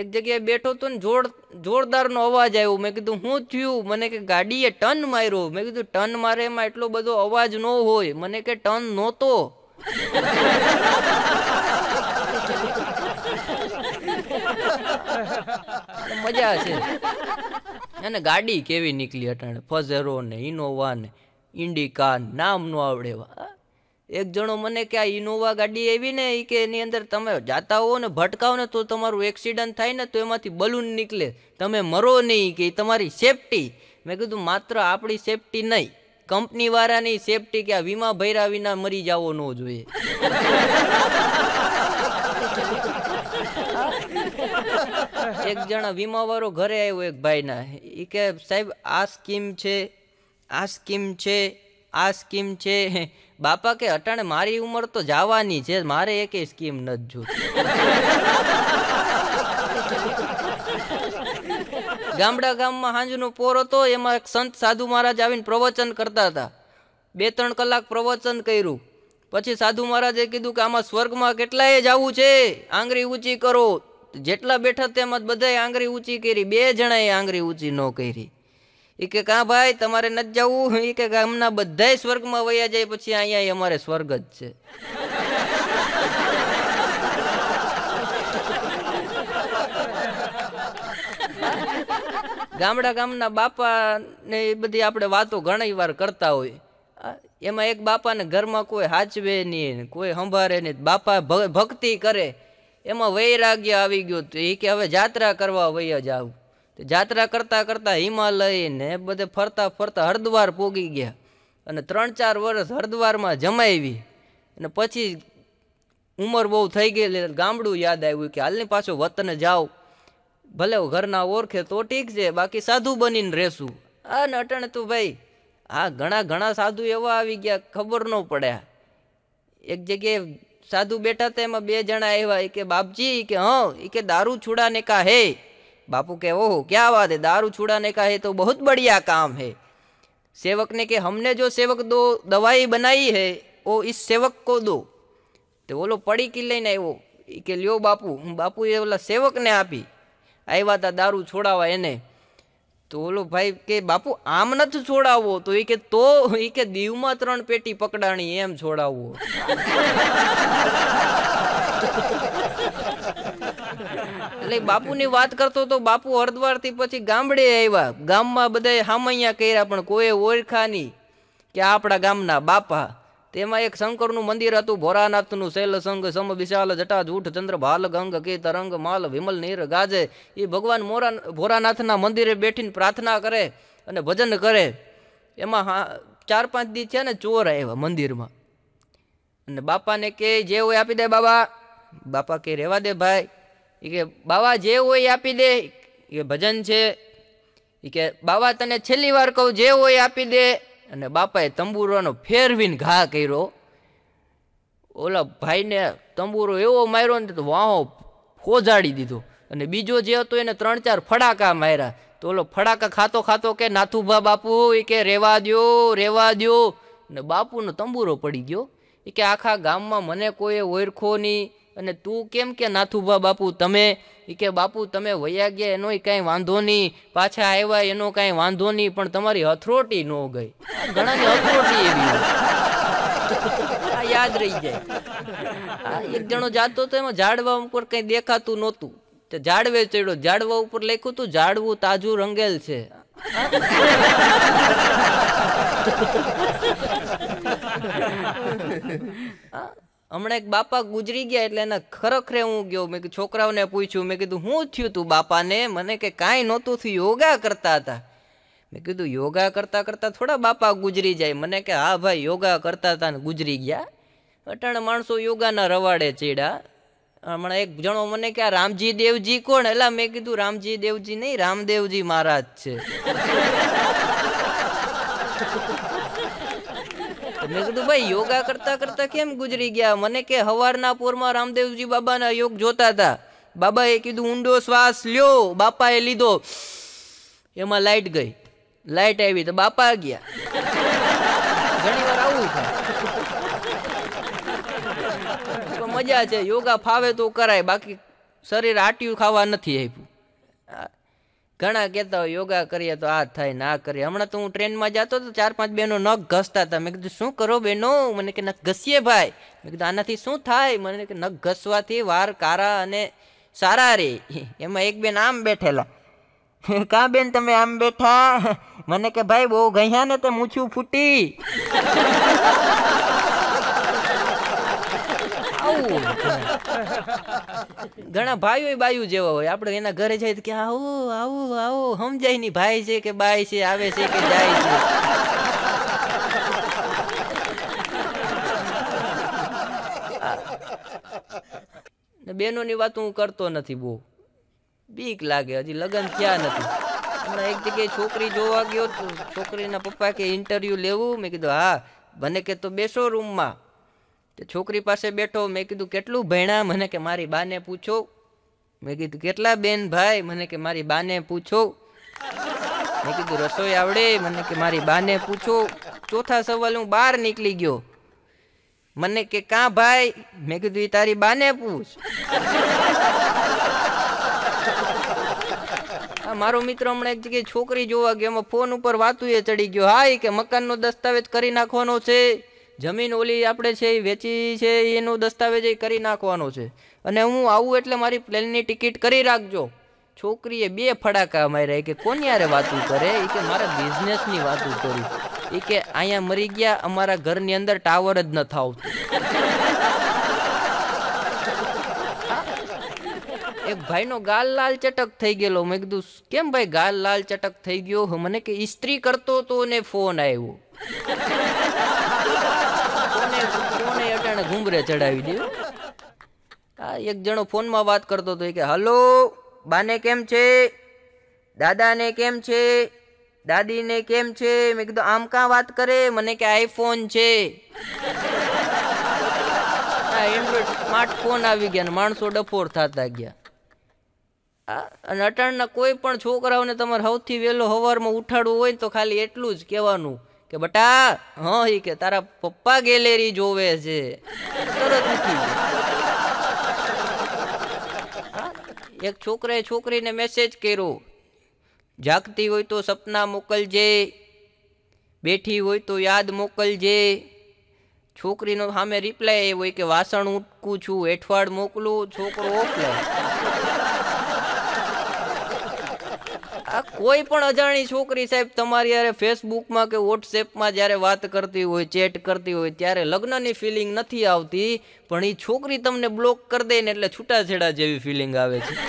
એક જગ્યાએ બેઠો તો ને જોર જોરદારનો અવાજ આવ્યો મેં કીધું શું થયું મને કે ગાડીએ ટર્ન માર્યો મેં કીધું ટર્ન મારે એમાં એટલો બધો અવાજ ન હોય મને કે ટર્ન નહોતો મજા છે અને ગાડી કેવી નીકળી અટાણે ફઝેરો ને ઇનોવા ને ઇન્ડિકા નામ નો આવડે એક જણો મને કે આ ઇનોવા ગાડી એવી ને કે એની અંદર તમે જાતા હો ને ભટકાવ ને તો તમારું એક્સિડન્ટ થાય ને તો એમાંથી બલૂન નીકળે તમે મરો નહીં કે તમારી સેફટી મેં કીધું માત્ર આપણી સેફટી નહીં કંપનીવાળાની સેફટી કે આ વીમા ભૈરા વિના મરી જવો ન જોઈએ એક જણા વીમાવાળો ઘરે આવ્યો એક ભાઈના એ કે સાહેબ આ સ્કીમ છે આ સ્કીમ છે આ સ્કીમ છે બાપા કે અટાણે મારી ઉંમર તો જવાની છે મારે એકે સ્કીમ નથી જોતી ગામડા ગામમાં હાંજનો પોર હતો એમાં એક સંત સાધુ મહારાજ આવીને પ્રવચન કરતા હતા બે ત્રણ કલાક પ્રવચન કર્યું પછી સાધુ મહારાજે કીધું કે આમાં સ્વર્ગમાં કેટલાએ જવું છે આંગળી ઊંચી કરો જેટલા બેઠા તેમાં બધાએ આંગળી ઊંચી કરી બે જણાએ આંગળી ઊંચી ન કરી એ કે કાં ભાઈ તમારે નથી જવું એ કે હમણાં બધાય સ્વર્ગમાં વયા જાય પછી અહીંયા અમારે સ્વર્ગ જ છે ગામડા ગામના બાપા ને એ બધી આપણે વાતો ઘણી વાર કરતા હોય એમાં એક બાપાને ઘરમાં કોઈ હાચવે નહીં કોઈ સંભારે નહીં બાપા ભક્તિ કરે એમાં વૈરાગ્ય આવી ગયું તો એ કે હવે જાત્રા કરવા વૈયા જાવું જાત્રા કરતાં કરતાં ને બધે ફરતા ફરતા હરદ્વાર પોગી ગયા અને ત્રણ ચાર વર્ષ હરદ્વારમાં જમાવી અને પછી ઉંમર બહુ થઈ ગયેલી ગામડું યાદ આવ્યું કે હાલની પાછો વતન જાઓ ભલે ઘરના ઓળખે તો ઠીક છે બાકી સાધુ બનીને રહેશું આ ને અટણ તું ભાઈ હા ઘણા ઘણા સાધુ એવા આવી ગયા ખબર ન પડ્યા એક જગ્યાએ સાધુ બેઠા હતા એમાં બે જણા આવ્યા કે બાપજી કે હં એ કે દારૂ છૂડા ને કા હે બાપુ કે ઓહો ક્યાં વાત है દારૂ છોડાને का है तो बहुत बढ़िया काम है सेवक ने कि हमने जो सेवक दो दवाई बनाई है वो इस सेवक को તો ઓલો પડી કે લઈને આવ્યો એ કે લ્યો બાપુ બાપુ એ ઓલા સેવકને આપી આવ્યા હતા દારૂ છોડાવવા એને તો ઓલો ભાઈ કે બાપુ આમ નથી છોડાવવો તો એ કે તો એ કે દીવમાં ત્રણ પેટી પકડાણી એમ છોડાવવો એટલે બાપુની વાત કરતો તો બાપુ હરદ્વારથી પછી ગામડે આવ્યા ગામમાં બધાએ હામૈયા કર્યા પણ કોઈ ઓળખા નહીં કે આપણા ગામના બાપા તેમાં એક શંકરનું મંદિર હતું ભોરાનાથનું શૈલ સંઘ સમ વિશાલ જટા જૂઠ ચંદ્ર ભાલ ગંગ કે તરંગ માલ વિમલ નીર ગાજે એ ભગવાન મોરા ભોરાનાથના મંદિરે બેઠીને પ્રાર્થના કરે અને ભજન કરે એમાં ચાર પાંચ દી છે ને ચોર આવ્યા મંદિરમાં અને બાપાને કે જે હોય આપી દે બાબા બાપા કે રહેવા દે ભાઈ એ કે બાવા જે હોય આપી દે એ ભજન છે એ કે બાવા તને છેલ્લી વાર કહું જે હોય આપી દે અને બાપાએ તંબુરોનો ફેરવીને ઘા કર્યો ઓલા ભાઈને તંબુરો એવો માર્યો ને તો વાહો ફોજાડી દીધો અને બીજો જે હતો એને ત્રણ ચાર ફડાકા માર્યા તો ઓલો ફડાકા ખાતો ખાતો કે નાથુભા બાપુ એ કે રેવા દો રેવા દો ને બાપુનો તંબુરો પડી ગયો એ કે આખા ગામમાં મને કોઈએ ઓરખો નહીં અને તું કેમ કે નાથુભા બાપુ તમે એ કે બાપુ તમે વયા ગયા એનો કાંઈ વાંધો નહીં પાછા આવ્યા એનો કાંઈ વાંધો નહીં પણ તમારી અથરોટી ન ગઈ ઘણાની અથરોટી એવી યાદ રહી જાય એક જણો જાતો તો એમાં ઝાડવા ઉપર કંઈ દેખાતું નહોતું તે ઝાડવે ચડ્યો ઝાડવા ઉપર લખ્યું તું ઝાડવું તાજું રંગેલ છે હા હમણાં એક બાપા ગુજરી ગયા એટલે એને ખરેખરે હું ગયો મેં કીધું છોકરાઓને પૂછ્યું મેં કીધું શું થયું તું બાપાને મને કે કાંઈ નહોતું થયું યોગા કરતા હતા મેં કીધું યોગા કરતાં કરતાં થોડા બાપા ગુજરી જાય મને કે હા ભાઈ યોગા કરતા હતા ને ગુજરી ગયા અટાણે માણસો યોગાના રવાડે ચીડા હમણાં એક જણો મને કે રામજી દેવજી કોણ એલા મેં કીધું રામજી દેવજી નહીં રામદેવજી મહારાજ છે મેં કીધું ભાઈ યોગા કરતા કરતા કેમ ગુજરી ગયા મને કે હવારના પોરમાં રામદેવજી બાબાના યોગ જોતા હતા બાબાએ કીધું ઊંડો શ્વાસ લ્યો બાપાએ લીધો એમાં લાઇટ ગઈ લાઇટ આવી તો બાપા ગયા ઘણી વાર આવું થાય મજા છે યોગા ફાવે તો કરાય બાકી શરીર આટ્યું ખાવા નથી આપ્યું ઘણા કહેતા હોય યોગા કરીએ તો આ થાય ના કરીએ હમણાં તો હું ટ્રેનમાં જતો તો ચાર પાંચ બહેનો નખ ઘસતા હતા મેં કીધું શું કરો બહેનો મને કે નખ ઘસીએ ભાઈ મેં કીધું આનાથી શું થાય મને કે નખ ઘસવાથી વાર કારા અને સારા રે એમાં એક બેન આમ બેઠેલા કા બેન તમે આમ બેઠા મને કે ભાઈ બહુ ગયા ને તે મૂછું ફૂટી ઘણા ભાઈઓ બાયુ જેવા હોય આપણે એના ઘરે જાય કે આવો આવો આવો સમજાય નહીં ભાઈ છે કે બાય છે આવે છે કે જાય છે બહેનોની વાત હું કરતો નથી બહુ બીક લાગે હજી લગ્ન થયા નથી હમણાં એક જગ્યાએ છોકરી જોવા ગયો છોકરીના પપ્પા કે ઇન્ટરવ્યૂ લેવું મેં કીધું હા મને કે તો બેસો રૂમમાં છોકરી પાસે બેઠો મેં કીધું કેટલું ભણ્યા મને કે મારી બાને પૂછો મેં કીધું કેટલા બેન ભાઈ મને કે મારી બાને પૂછો મેં કીધું રસોઈ આવડે મને કે મારી બાને પૂછો ચોથા સવાલ હું બહાર નીકળી ગયો મને કે કાં ભાઈ મેં કીધું એ તારી બાને પૂછ મારો મિત્ર હમણાં એક જગ્યાએ છોકરી જોવા ગયો એમાં ફોન ઉપર વાતું એ ચડી ગયો હા કે મકાનનો દસ્તાવેજ કરી નાખવાનો છે જમીન ઓલી આપણે છે એ વેચી છે એનું દસ્તાવેજ કરી નાખવાનો છે અને હું આવું એટલે મારી પ્લેનની ટિકિટ કરી રાખજો છોકરીએ બે ફડાકા માર્યા કે કોની યારે વાતું કરે એ કે મારા બિઝનેસની વાતું કરી એ કે અહીંયા મરી ગયા અમારા ઘરની અંદર ટાવર જ ન થાવતું એક ભાઈનો ગાલ લાલ ચટક થઈ ગયેલો મેં કીધું કેમ ભાઈ ગાલ લાલ ચટક થઈ ગયો મને કે ઇસ્ત્રી કરતો તો ને ફોન આવ્યો ફોને અટાણે ઘૂંઘરે ચડાવી દે આ એક જણો ફોનમાં વાત કરતો હતો કે હલો બાને કેમ છે દાદાને કેમ છે દાદીને કેમ છે મેં કીધું આમ કાં વાત કરે મને કે આઈફોન છે એન્ડ્રોઈડ સ્માર્ટફોન આવી ગયા ને માણસો ડફોર થતા ગયા અને અટાણના કોઈ પણ છોકરાઓને તમારે સૌથી વહેલો હવારમાં ઉઠાડવું હોય તો ખાલી એટલું જ કહેવાનું કે બટા હા એ કે તારા પપ્પા ગેલેરી જોવે છે તરત નથી એક છોકરાએ છોકરીને મેસેજ કર્યો જાગતી હોય તો સપના મોકલજે બેઠી હોય તો યાદ મોકલજે છોકરીનો સામે રિપ્લાય એ હોય કે વાસણ ઉટકું છું એઠવાડ મોકલું છોકરો ઓફલાઈન આ કોઈ પણ અજાણી છોકરી સાહેબ તમારી યારે ફેસબુકમાં કે વોટ્સએપમાં જ્યારે વાત કરતી હોય ચેટ કરતી હોય ત્યારે લગ્નની ફિલિંગ નથી આવતી પણ એ છોકરી તમને બ્લોક કરી દે ને એટલે છૂટાછેડા જેવી ફિલિંગ આવે છે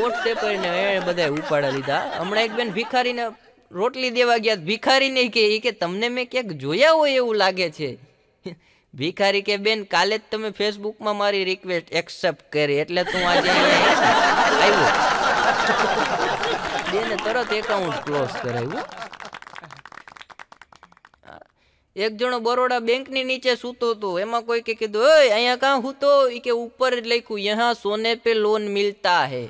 વોટ્સએપ ને એ બધા ઉપાડા લીધા હમણાં એક બેન ભિખારીને રોટલી દેવા ગયા ભિખારીને કે એ કે તમને મેં ક્યાંક જોયા હોય એવું લાગે છે ભિખારી કે બેન કાલે જ તમે ફેસબુકમાં મારી રિક્વેસ્ટ એક્સેપ્ટ કરી એટલે તું આજે આવ્યો બેને તરત એકાઉન્ટ ક્લોઝ કરાવ્યું એક જણો બરોડા બેંક ની નીચે સૂતો હતો એમાં કોઈ કે કીધું ઓય અહીંયા કાં સૂતો એ કે ઉપર લખ્યું યહાં સોને પે લોન મિલતા હે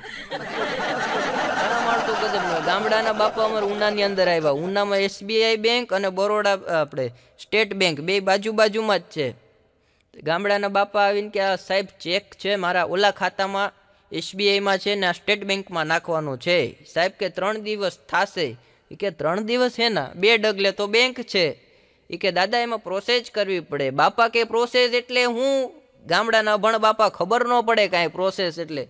વસ્તુ ગજબનો ગામડાના બાપા અમારા ઉનાની અંદર આવ્યા ઉનામાં એસબીઆઈ બેંક અને બરોડા આપણે સ્ટેટ બેંક બે બાજુ બાજુમાં જ છે ગામડાના બાપા આવીને કે આ સાહેબ ચેક છે મારા ઓલા ખાતામાં એસબીઆઈમાં છે ને આ સ્ટેટ બેંકમાં નાખવાનો છે સાહેબ કે ત્રણ દિવસ થશે એ કે ત્રણ દિવસ હે ના બે ડગલે તો બેંક છે એ કે દાદા એમાં પ્રોસેસ કરવી પડે બાપા કે પ્રોસેસ એટલે હું ગામડાના ભણ બાપા ખબર ન પડે કાંઈ પ્રોસેસ એટલે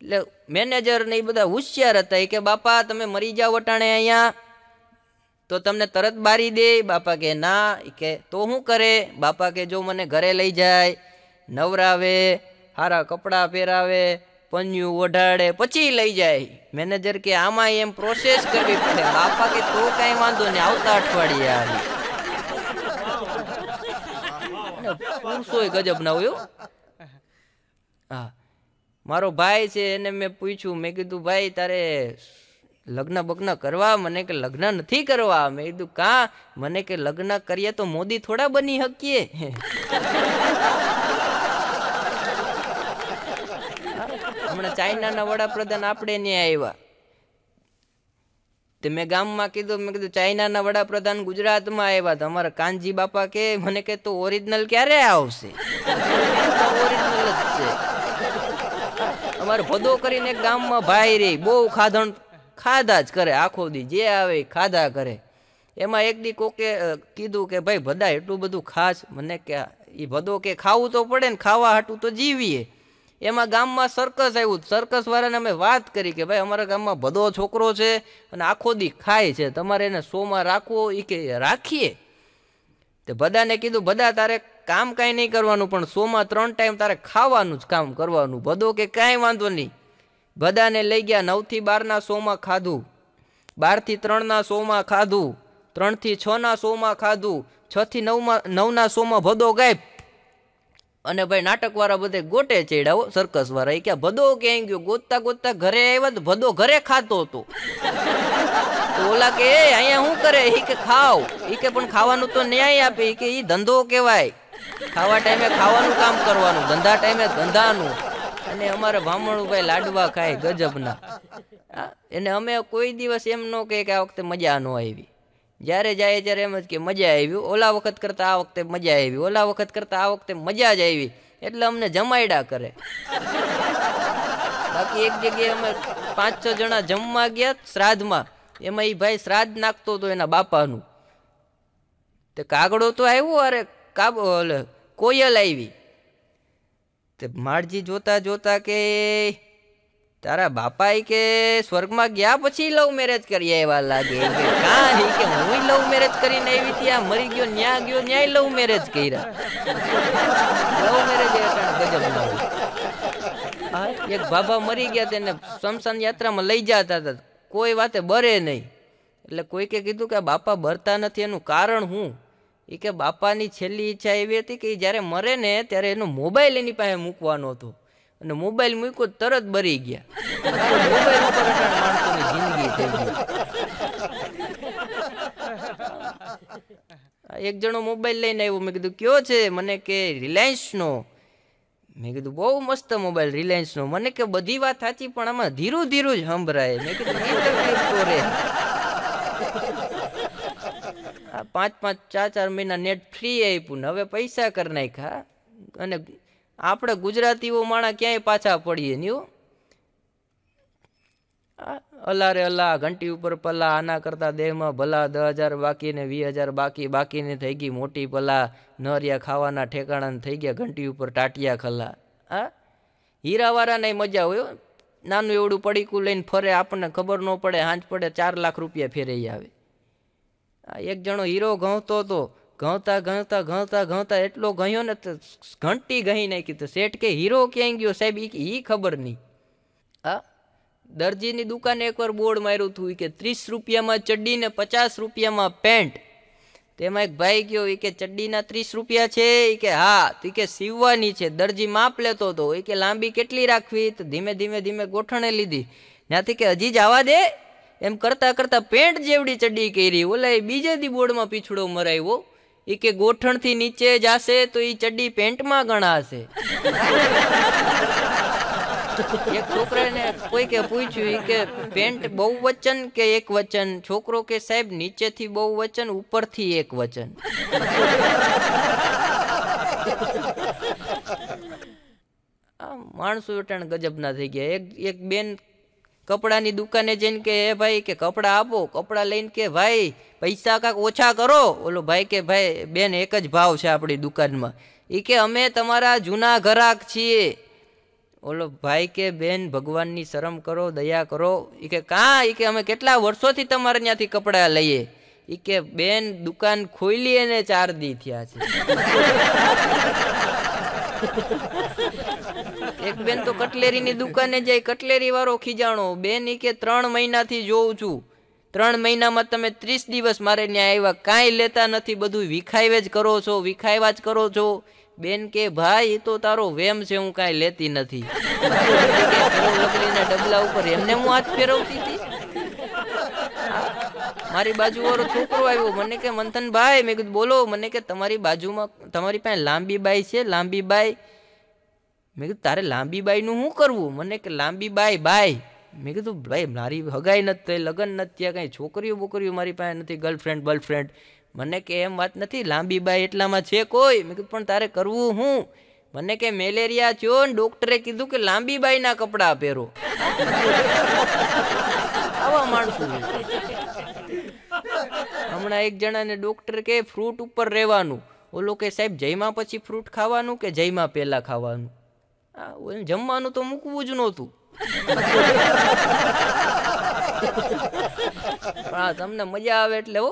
એટલે મેનેજર ને એ બધા હોશિયાર હતા કે બાપા તમે મરી જાઓ વટાણે અહીંયા તો તમને તરત બારી દે બાપા કે ના કે તો શું કરે બાપા કે જો મને ઘરે લઈ જાય નવરાવે સારા કપડાં પહેરાવે પન્યું ઓઢાડે પછી લઈ જાય મેનેજર કે આમાં એમ પ્રોસેસ કરવી પડે બાપા કે તો કાંઈ વાંધો નહીં આવતા અઠવાડિયા આવી ગજબ ના હોય હા મારો ભાઈ છે એને મેં પૂછ્યું મેં કીધું ભાઈ તારે લગ્ન બગ્ન કરવા મને કે લગ્ન નથી કરવા મેં કીધું કા મને કે લગ્ન કરીએ તો મોદી થોડા બની શકીએ હમણાં ચાઇનાના વડાપ્રધાન આપણે ત્યાં આવ્યા તે મેં ગામમાં કીધું મેં કીધું ચાઇનાના વડાપ્રધાન ગુજરાતમાં આવ્યા તમારા કાનજી બાપા કે મને કે તો ઓરિજિનલ ક્યારે આવશે ઓરિજિનલ હર ભદો કરીને ગામમાં ભાઈ રે બહુ ખાધણ ખાધા જ કરે આખો દી જે આવે ખાધા કરે એમાં એક દી કોકે કીધું કે ભાઈ ભદા એટલું બધું ખાસ મને કે એ ભદો કે ખાવું તો પડે ને ખાવા હાટું તો જીવીએ એમાં ગામમાં સર્કસ આવ્યું સર્કસવાળાને અમે વાત કરી કે ભાઈ અમારા ગામમાં ભદો છોકરો છે અને આખો દી ખાય છે તમારે એને શોમાં રાખવો એ કે રાખીએ તે બધાને કીધું બધા તારે કામ કાંઈ નહીં કરવાનું પણ સોમાં ત્રણ ટાઈમ તારે ખાવાનું જ કામ કરવાનું ભદો કે કાંઈ વાંધો નહીં બધાને લઈ ગયા નવથી બારના સોમાં ખાધું બારથી ત્રણના સોમાં ખાધું ત્રણથી છના સોમાં ખાધું છથી નવમાં નવના સોમાં ભદો ગાય અને ભાઈ નાટકવાળા બધે ગોટે ચડાવો સર્કસવાળા એ ક્યાં ભદો ક્યાંય ગયો ગોતતા ગોતતા ઘરે આવ્યા તો ભદો ઘરે ખાતો હતો ઓલા કે અહીંયા શું કરે એ કે ખાવ એ કે પણ ખાવાનું તો ન્યાય આપે કે એ ધંધો કહેવાય ખાવા ટાઈમે ખાવાનું કામ કરવાનું ધંધા ટાઈમે ધંધાનું અને અમારે ભાઈ લાડવા ખાય ગજબના એને અમે કોઈ દિવસ એમ ન કહે કે આ વખતે મજા ન આવી જ્યારે જાય ત્યારે એમ જ કે મજા આવી ઓલા વખત કરતાં આ વખતે મજા આવી ઓલા વખત કરતાં આ વખતે મજા જ આવી એટલે અમને જમાયડા કરે બાકી એક જગ્યાએ અમે પાંચ છ જણા જમવા ગયા શ્રાદ્ધમાં એમાં એ ભાઈ શ્રાદ્ધ નાખતો હતો એના બાપાનું તે કાગડો તો આવ્યો અરે કાબ કોયલ આવી તે માળજી જોતા જોતા કે તારા બાપા કે સ્વર્ગમાં ગયા પછી લવ મેરેજ કરી એવા લાગે કે કાંઈ કે હું લવ મેરેજ કરીને આવી હતી આ મરી ગયો ન્યા ગયો ન્યાય લવ મેરેજ કર્યા લવ મેરેજ ગજબ એક બાબા મરી ગયા તેને સ્મશાન યાત્રામાં લઈ જતા હતા કોઈ વાતે બરે નહીં એટલે કોઈકે કીધું કે બાપા બરતા નથી એનું કારણ હું એ કે બાપાની છેલ્લી ઈચ્છા એવી હતી કે એ જ્યારે મરે ને ત્યારે એનો મોબાઈલ એની પાસે મૂકવાનો હતો અને મોબાઈલ મૂક્યો તરત બરી ગયા એક જણો મોબાઈલ લઈને આવ્યો મેં કીધું કયો છે મને કે રિલાયન્સનો મેં કીધું બહુ મસ્ત મોબાઈલ રિલાયન્સનો મને કે બધી વાત સાચી પણ આમાં ધીરું ધીરું જ સંભળાય મેં કીધું પાંચ પાંચ ચાર ચાર મહિના નેટ ફ્રી આપ્યું ને હવે પૈસા કરી નાખ્યા અને આપણે ગુજરાતીઓ માણા ક્યાંય પાછા પડીએ નહીં અલ્લા રે અલ્લા ઘંટી ઉપર પલ્લા આના કરતા દેહમાં ભલા દસ હજાર બાકી ને વીસ હજાર બાકી બાકીને થઈ ગઈ મોટી પલ્લા નરિયા ખાવાના ઠેકાણા થઈ ગયા ઘંટી ઉપર ટાટિયા ખલ્લા હા હીરાવાળાને મજા હોય નાનું એવડું પડીકું લઈને ફરે આપણને ખબર ન પડે હાંજ પડે ચાર લાખ રૂપિયા ફેરાઈ આવે એક જણો હીરો ઘઉંતો હતો ઘઉંતા ઘઉંતા ઘઉંતા ઘઉંતા એટલો ગયો ને ઘંટી ગઈ નાખી તો શેઠ કે હીરો ક્યાંય ગયો સાહેબ એ ખબર નહીં હા દરજીની દુકાને એકવાર બોર્ડ માર્યું હતું કે ત્રીસ રૂપિયામાં ચડ્ડી ને પચાસ રૂપિયામાં પેન્ટ તેમાં એક ભાઈ ગયો એ કે ચડ્ડીના ત્રીસ રૂપિયા છે એ કે હા તો કે સીવવાની છે દરજી માપ લેતો હતો એ કે લાંબી કેટલી રાખવી તો ધીમે ધીમે ધીમે ગોઠણે લીધી ત્યાંથી કે હજી જ આવા દે એમ કરતાં કરતાં પેન્ટ જેવડી ચડી કરી ઓલા એ બીજે દી બોર્ડમાં પીછડો મરાવ્યો એ કે ગોઠણથી નીચે જાશે તો એ ચડ્ડી પેન્ટમાં ગણાશે એક છોકરાને કે પૂછ્યું કે પેન્ટ બહુ વચન કે એક વચન છોકરો કે સાહેબ નીચેથી બહુ વચન ઉપરથી એક વચન આ માણસો વટાણ ગજબના થઈ ગયા એક એક બેન કપડાની દુકાને જઈને કે એ ભાઈ કે કપડાં આપો કપડાં લઈને કે ભાઈ પૈસા કાંક ઓછા કરો ઓલો ભાઈ કે ભાઈ બેન એક જ ભાવ છે આપણી દુકાનમાં એ કે અમે તમારા જૂના ઘરાક છીએ ઓલો ભાઈ કે બેન ભગવાનની શરમ કરો દયા કરો એ કે કાં એ કે અમે કેટલા વર્ષોથી તમારે ત્યાંથી કપડાં લઈએ એ કે બેન દુકાન ખોલી અને ચાર દી થયા છે એક બેન તો કટલેરીની દુકાને જાય કટલેરી વાળો ખીજાણો બેન કે ત્રણ મહિનાથી જોઉં છું ત્રણ મહિનામાં તમે ત્રીસ દિવસ મારે ત્યાં આવ્યા કાંઈ લેતા નથી બધું વિખાઈવે જ કરો છો વિખાઈવા જ કરો છો બેન કે ભાઈ એ તો તારો વેમ છે હું કાંઈ લેતી નથી ડબલા ઉપર એમને હું હાથ ફેરવતી હતી મારી બાજુ વાળો છોકરો આવ્યો મને કે મંથન ભાઈ મેં કીધું બોલો મને કે તમારી બાજુમાં તમારી પાસે લાંબી બાઈ છે લાંબી બાઈ મેં કીધું તારે લાંબી બાઈનું શું કરવું મને કે લાંબી બાઈ બાય મેં કીધું ભાઈ મારી હગાઈ નથી થઈ લગ્ન નથી થયા કાંઈ છોકરીઓ બોકરીઓ મારી પાસે નથી ગર્લફ્રેન્ડ બર્લફ્રેન્ડ મને કે એમ વાત નથી લાંબી બાઈ એટલામાં છે કોઈ મેં કીધું પણ તારે કરવું હું મને કે મેલેરિયા થયો ને ડોક્ટરે કીધું કે લાંબી બાઈના કપડાં પહેરો આવા માણસો હમણાં એક જણાને ડોક્ટર કે ફ્રૂટ ઉપર રહેવાનું ઓલો કે સાહેબ જયમાં પછી ફ્રૂટ ખાવાનું કે જયમાં પહેલાં ખાવાનું જમવાનું તો મૂકવું જ નહોતું હા તમને મજા આવે એટલે હો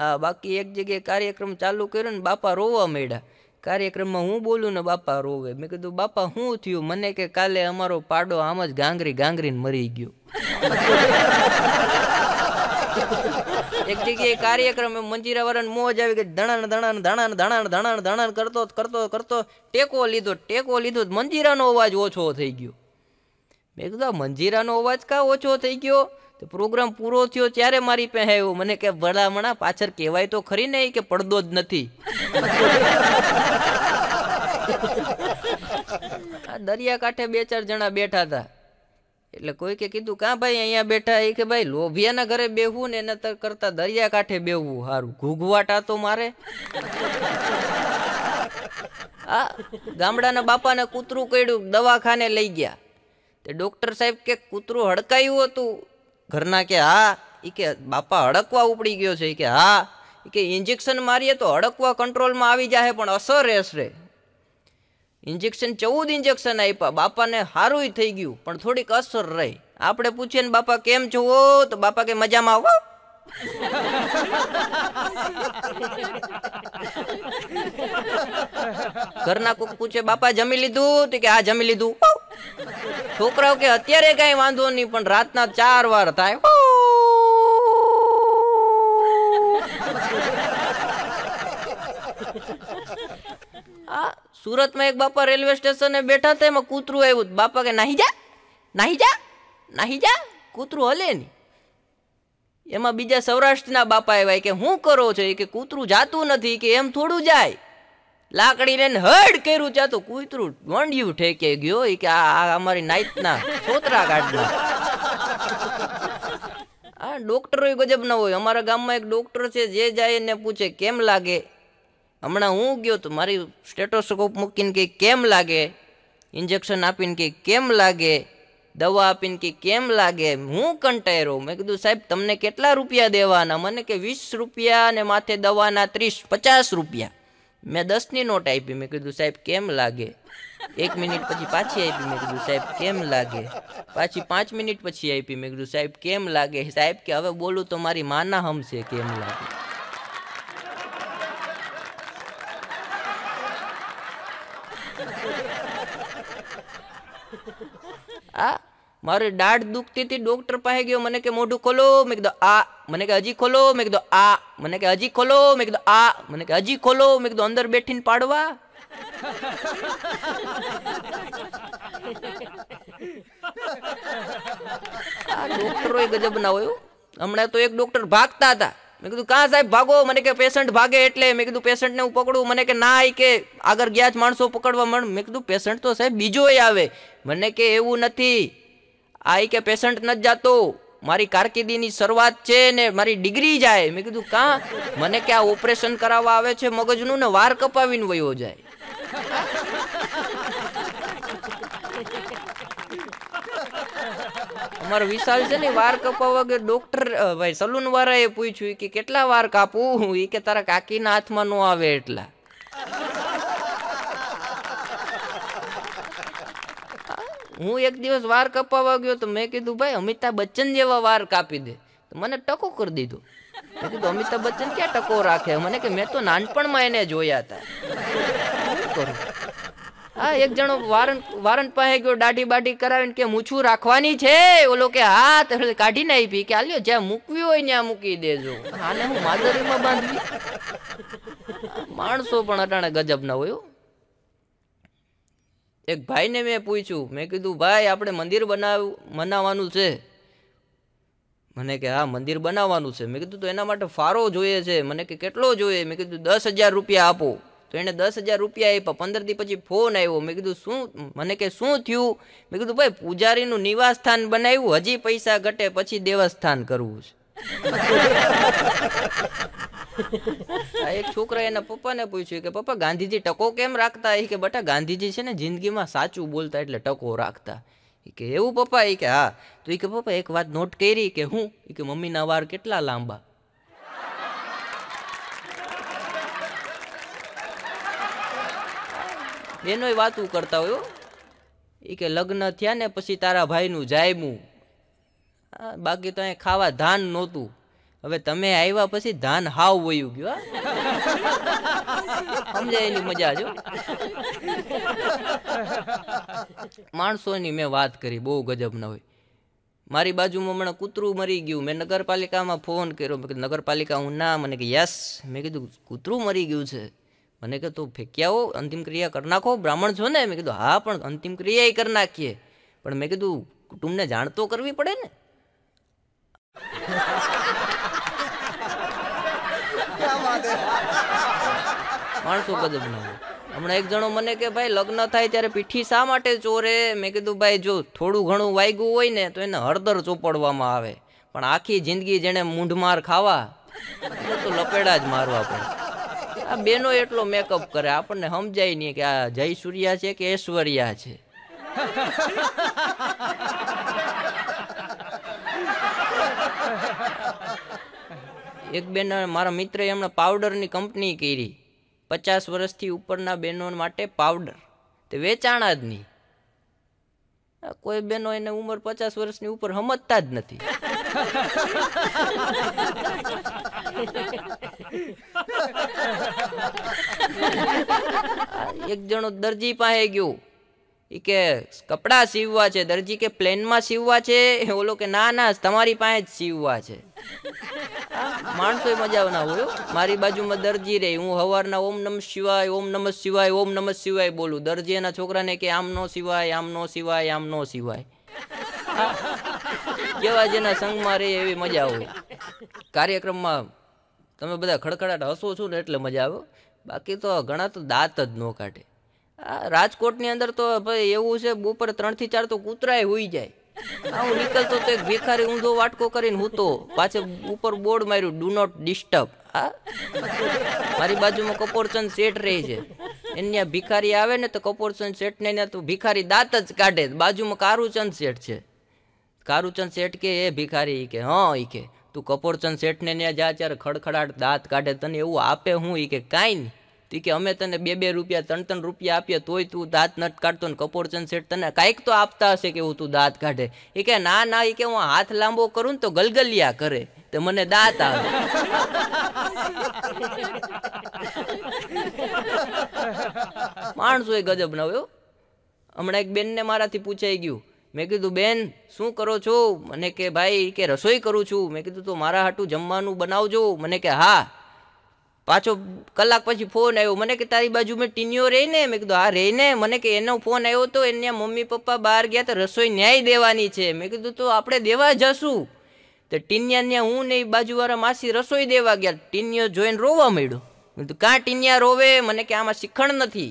હા બાકી એક જગ્યાએ કાર્યક્રમ ચાલુ કર્યો ને બાપા રોવા માંડ્યા કાર્યક્રમમાં હું બોલું ને બાપા રોવે મેં કીધું બાપા શું થયું મને કે કાલે અમારો પાડો આમ જ ગાંગરી ગાંગરીને મરી ગયો એક જગ્યાએ કાર્યક્રમ મંજીરા વરણ મોજ આવી ગઈ ધણાણ ધણાણ ધણાણ ધણાણ ધણાણ ધણાણ કરતો કરતો કરતો ટેકો લીધો ટેકો લીધો મંજીરાનો અવાજ ઓછો થઈ ગયો મેં કીધું મંજીરાનો અવાજ કા ઓછો થઈ ગયો તો પ્રોગ્રામ પૂરો થયો ત્યારે મારી પાસે આવ્યો મને કે ભલામણા પાછળ કહેવાય તો ખરી નહીં કે પડદો જ નથી દરિયા કાંઠે બે ચાર જણા બેઠા હતા એટલે કોઈ કે કીધું કાં ભાઈ અહીંયા બેઠા એ કે ભાઈ લોભિયાના ઘરે બેહવું ને એના કરતા દરિયા કાંઠે બેહવું સારું ઘૂઘવાટા તો મારે આ ગામડાના બાપાને કૂતરું કડ્યું દવાખાને લઈ ગયા તે ડૉક્ટર સાહેબ કે કૂતરું હડકાયું હતું ઘરના કે હા એ કે બાપા હડકવા ઉપડી ગયો છે કે હા એ કે ઇન્જેક્શન મારીએ તો હડકવા કંટ્રોલમાં આવી જાય પણ અસર રહેશે ઇન્જેક્શન ચૌદ ઇન્જેક્શન આપ્યા બાપાને સારું થઈ ગયું પણ થોડીક અસર રહી આપણે પૂછીએ ને બાપા કેમ છો તો બાપા કે મજામાં આવો ઘરના કોક પૂછે બાપા જમી લીધું તો કે આ જમી લીધું છોકરાઓ કે અત્યારે કઈ વાંધો નહીં પણ રાતના ચાર વાર થાય આ સુરતમાં એક બાપા રેલવે સ્ટેશને બેઠા હતા એમાં કૂતરું આવ્યું બાપા કે નાહી જા નાહી જા નાહી જા કૂતરું હલે નહીં એમાં બીજા સૌરાષ્ટ્રના બાપા આવ્યા કે હું કરો છો કે કૂતરું જાતું નથી કે એમ થોડું જાય લાકડી લઈને હડ કર્યું ચાતું કૂતરું વંડિયું ઠેકે ગયો એ કે આ અમારી નાઈટના છોતરા કાઢના આ ડોક્ટરો ગજબ ન હોય અમારા ગામમાં એક ડોક્ટર છે જે જાય એને પૂછે કેમ લાગે હમણાં હું ગયો તો મારી સ્ટેટોસ્કોપ મૂકીને કે કેમ લાગે ઇન્જેક્શન આપીને કે કેમ લાગે દવા આપીને કે કેમ લાગે હું કંટાયરો મેં કીધું સાહેબ તમને કેટલા રૂપિયા દેવાના મને કે વીસ રૂપિયા અને માથે દવાના ત્રીસ પચાસ રૂપિયા મેં દસની નોટ આપી મેં કીધું સાહેબ કેમ લાગે એક મિનિટ પછી પાછી આપી મેં કીધું સાહેબ કેમ લાગે પાછી પાંચ મિનિટ પછી આપી મેં કીધું સાહેબ કેમ લાગે સાહેબ કે હવે બોલું તો મારી માના હમશે કેમ લાગે આ મારે દાઢ દુખતી હતી ડોક્ટર પાસે ગયો મને કે મોઢું ખોલો મેં કીધું આ મને કે હજી ખોલો મેં કીધું આ મને કે હજી ખોલો મેં કીધું આ મને કે હજી ખોલો મેં કીધું અંદર બેઠીને પાડવા આ ડોક્ટરો ગજબ ના હોય હમણાં તો એક ડોક્ટર ભાગતા હતા મેં કીધું કાં સાહેબ ભાગો મને કે પેશન્ટ ભાગે એટલે મેં કીધું પેશન્ટને હું પકડું મને કે ના કે આગળ ગયા જ માણસો પકડવા મળે મેં કીધું પેશન્ટ તો સાહેબ બીજોય આવે મને કે એવું નથી આઈ કે પેશન્ટ નથી જાતો મારી કારકિર્દીની શરૂઆત છે ને મારી ડિગ્રી જાય મેં કીધું કાં મને કે આ ઓપરેશન કરાવવા આવે છે મગજનું ને વાર કપાવીને વયો જાય અમારો વિશાલ છે ને વાર કપાવવા કે ડોક્ટર ભાઈ સલૂન વાળાએ પૂછ્યું કે કેટલા વાર કાપવું એ કે તારા કાકીના હાથમાં ન આવે એટલા હું એક દિવસ વાર કપાવવા ગયો તો મેં કીધું ભાઈ અમિતાભ બચ્ચન જેવા વાર કાપી દે તો મને ટકો કરી દીધો મેં કીધું અમિતાભ બચ્ચન ક્યાં ટકો રાખે મને કે મેં તો નાનપણમાં એને જોયા હતા શું કરું હા એક જણો વારંટ વારંટ પાસે ગયો દાઢી બાઢી કરાવીને કે મૂછું રાખવાની છે ઓલો કે હા તો કાઢીને આવી કે હાલ્યો જ્યાં મૂકવી હોય ત્યાં મૂકી દેજો આને હું માદરીમાં બાંધવી માણસો પણ અટાણે ગજબ ના હોય એક ભાઈને મેં પૂછ્યું મેં કીધું ભાઈ આપણે મંદિર બનાવ બનાવવાનું છે મને કે હા મંદિર બનાવવાનું છે મેં કીધું તો એના માટે ફારો જોઈએ છે મને કે કેટલો જોઈએ મેં કીધું દસ હજાર રૂપિયા આપો તો એણે દસ હજાર રૂપિયા આપ્યા પંદર દી પછી ફોન આવ્યો મેં કીધું શું મને કે શું થયું મેં કીધું ભાઈ પૂજારીનું નિવાસસ્થાન બનાવ્યું હજી પૈસા ઘટે પછી દેવસ્થાન કરવું છે એક છોકરા એના પપ્પાને પૂછ્યું કે પપ્પા ગાંધીજી ટકો કેમ રાખતા એ કે બટા ગાંધીજી છે ને જિંદગીમાં સાચું બોલતા એટલે ટકો રાખતા કે એવું પપ્પા એ કે હા તો એ કે પપ્પા એક વાત નોટ કરી કે હું એ કે મમ્મીના વાર કેટલા લાંબા એનોય વાતું કરતા હોય એ કે લગ્ન થયા ને પછી તારા ભાઈનું જાયમું બાકી તો અહીંયા ખાવા ધાન નહોતું હવે તમે આવ્યા પછી ધાન હાવ વયું ગયું એની મજા જો માણસોની મેં વાત કરી બહુ ગજબ ના હોય મારી બાજુમાં હમણાં કૂતરું મરી ગયું મેં નગરપાલિકામાં ફોન કર્યો નગરપાલિકા હું ના મને કે યસ મેં કીધું કૂતરું મરી ગયું છે મને કે તું ફેંકી આવો અંતિમ ક્રિયા કરી નાખો બ્રાહ્મણ છો ને મેં કીધું હા પણ અંતિમ ક્રિયા કરી નાખીએ પણ મેં કીધું કુટુંબને જાણતો કરવી પડે ને માણસો કદ બનાવ્યું હમણાં એક જણો મને કે ભાઈ લગ્ન થાય ત્યારે પીઠી શા માટે ચોરે મેં કીધું ભાઈ જો થોડું ઘણું વાગ્યું હોય ને તો એને હળદર ચોપડવામાં આવે પણ આખી જિંદગી જેણે માર ખાવા તો લપેડા જ મારવા પડે આ બેનો એટલો મેકઅપ કરે આપણને સમજાય નહીં કે આ જય સૂર્યા છે કે ઐશ્વર્યા છે એક બેન મારા મિત્ર એમણે પાવડરની કંપની કરી પચાસ વર્ષથી ઉપરના બહેનો માટે પાવડર તે વેચાણા જ નહીં કોઈ બહેનો એને ઉંમર પચાસ વર્ષની ઉપર સમજતા જ નથી એક જણો દરજી પાસે ગયું એ કે કપડા સીવવા છે દરજી કે પ્લેનમાં સીવવા છે ઓલો કે ના ના તમારી પાસે જ સીવવા છે માણસો મજા ના હોય મારી બાજુમાં દરજી રે હું સવારના ઓમ નમ શિવાય ઓમ નમ શિવાય ઓમ નમ શિવાય બોલું દરજી એના છોકરાને કે આમ નો સિવાય આમ નો સિવાય આમ નો સિવાય કેવા જેના સંગમાં રહે એવી મજા આવે કાર્યક્રમમાં તમે બધા ખડખડાટ હસો છો ને એટલે મજા આવે બાકી તો ઘણા તો દાંત જ ન કાઢે આ રાજકોટની અંદર તો ભાઈ એવું છે બપોર ત્રણથી ચાર તો કૂતરાય હોઈ જાય હું નીકળતો તો એક ભિખારી ઊંધો વાટકો કરીને હૂતો પાછે ઉપર બોર્ડ માર્યું ડુ નોટ ડિસ્ટર્બ હા મારી બાજુમાં કપોરચંદ શેઠ રહે છે એને ભિખારી આવે ને તો કપૂરચંદ શેઠને તો ભિખારી દાંત જ કાઢે બાજુમાં કારુચંદ શેઠ છે કારુચંદ શેઠ કે એ ભિખારી કે હં એ કે તું કપૂરચંદ શેઠને ત્યાં જા ત્યારે ખડખડાટ દાંત કાઢે તને એવું આપે હું એ કે કાંઈ નહીં તે કે અમે તને બે બે રૂપિયા ત્રણ ત્રણ રૂપિયા આપીએ તોય તું દાંત નથી કાઢતો ને કપોરચંદ શેઠ તને કાંઈક તો આપતા હશે કે હું તું દાંત કાઢે એ કે ના ના એ કે હું હાથ લાંબો કરું ને તો ગલગલિયા કરે તો મને દાંત આવે માણસો એ ગજબ ના આવ્યો હમણાં એક બેનને મારાથી પૂછાઈ ગયું મેં કીધું બેન શું કરો છો મને કે ભાઈ કે રસોઈ કરું છું મેં કીધું તો મારા હાટું જમવાનું બનાવજો મને કે હા પાછો કલાક પછી ફોન આવ્યો મને કે તારી બાજુ મેં ટીનિયો રહીને મેં કીધું આ રહીને મને કે એનો ફોન આવ્યો તો એને મમ્મી પપ્પા બહાર ગયા તો રસોઈ ન્યાય દેવાની છે મેં કીધું તો આપણે દેવા જશું તો ટીનિયાને હું ને એ બાજુવાળા માસી રસોઈ દેવા ગયા ટીનિયો જોઈને રોવા માંડ્યો મેં કીધું કાં ટીનિયા રોવે મને કે આમાં શિખંડ નથી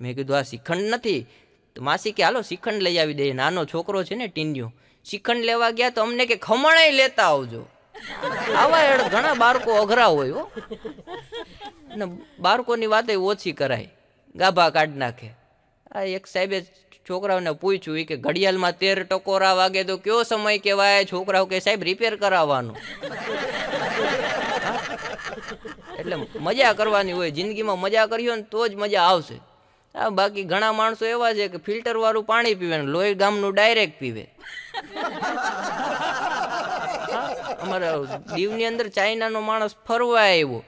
મેં કીધું આ શિખંડ નથી તો માસી કે હાલો શિખંડ લઈ આવી દઈએ નાનો છોકરો છે ને ટીનિયો શિખંડ લેવા ગયા તો અમને કે ખમણાય લેતા આવજો આવા એડ ઘણા બાળકો અઘરા હોય હો ને બાળકોની વાતે ઓછી કરાય ગાભા કાઢી નાખે આ એક સાહેબે છોકરાઓને પૂછ્યું કે ઘડિયાળમાં તેર ટકોરા વાગે તો કયો સમય કહેવાય છોકરાઓ કે સાહેબ રિપેર કરાવવાનું એટલે મજા કરવાની હોય જિંદગીમાં મજા કર્યો ને તો જ મજા આવશે આ બાકી ઘણા માણસો એવા છે કે ફિલ્ટર વાળું પાણી પીવે ને લોહી ગામનું ડાયરેક્ટ પીવે અમારા દીવની અંદર ચાઇનાનો માણસ ફરવા આવ્યો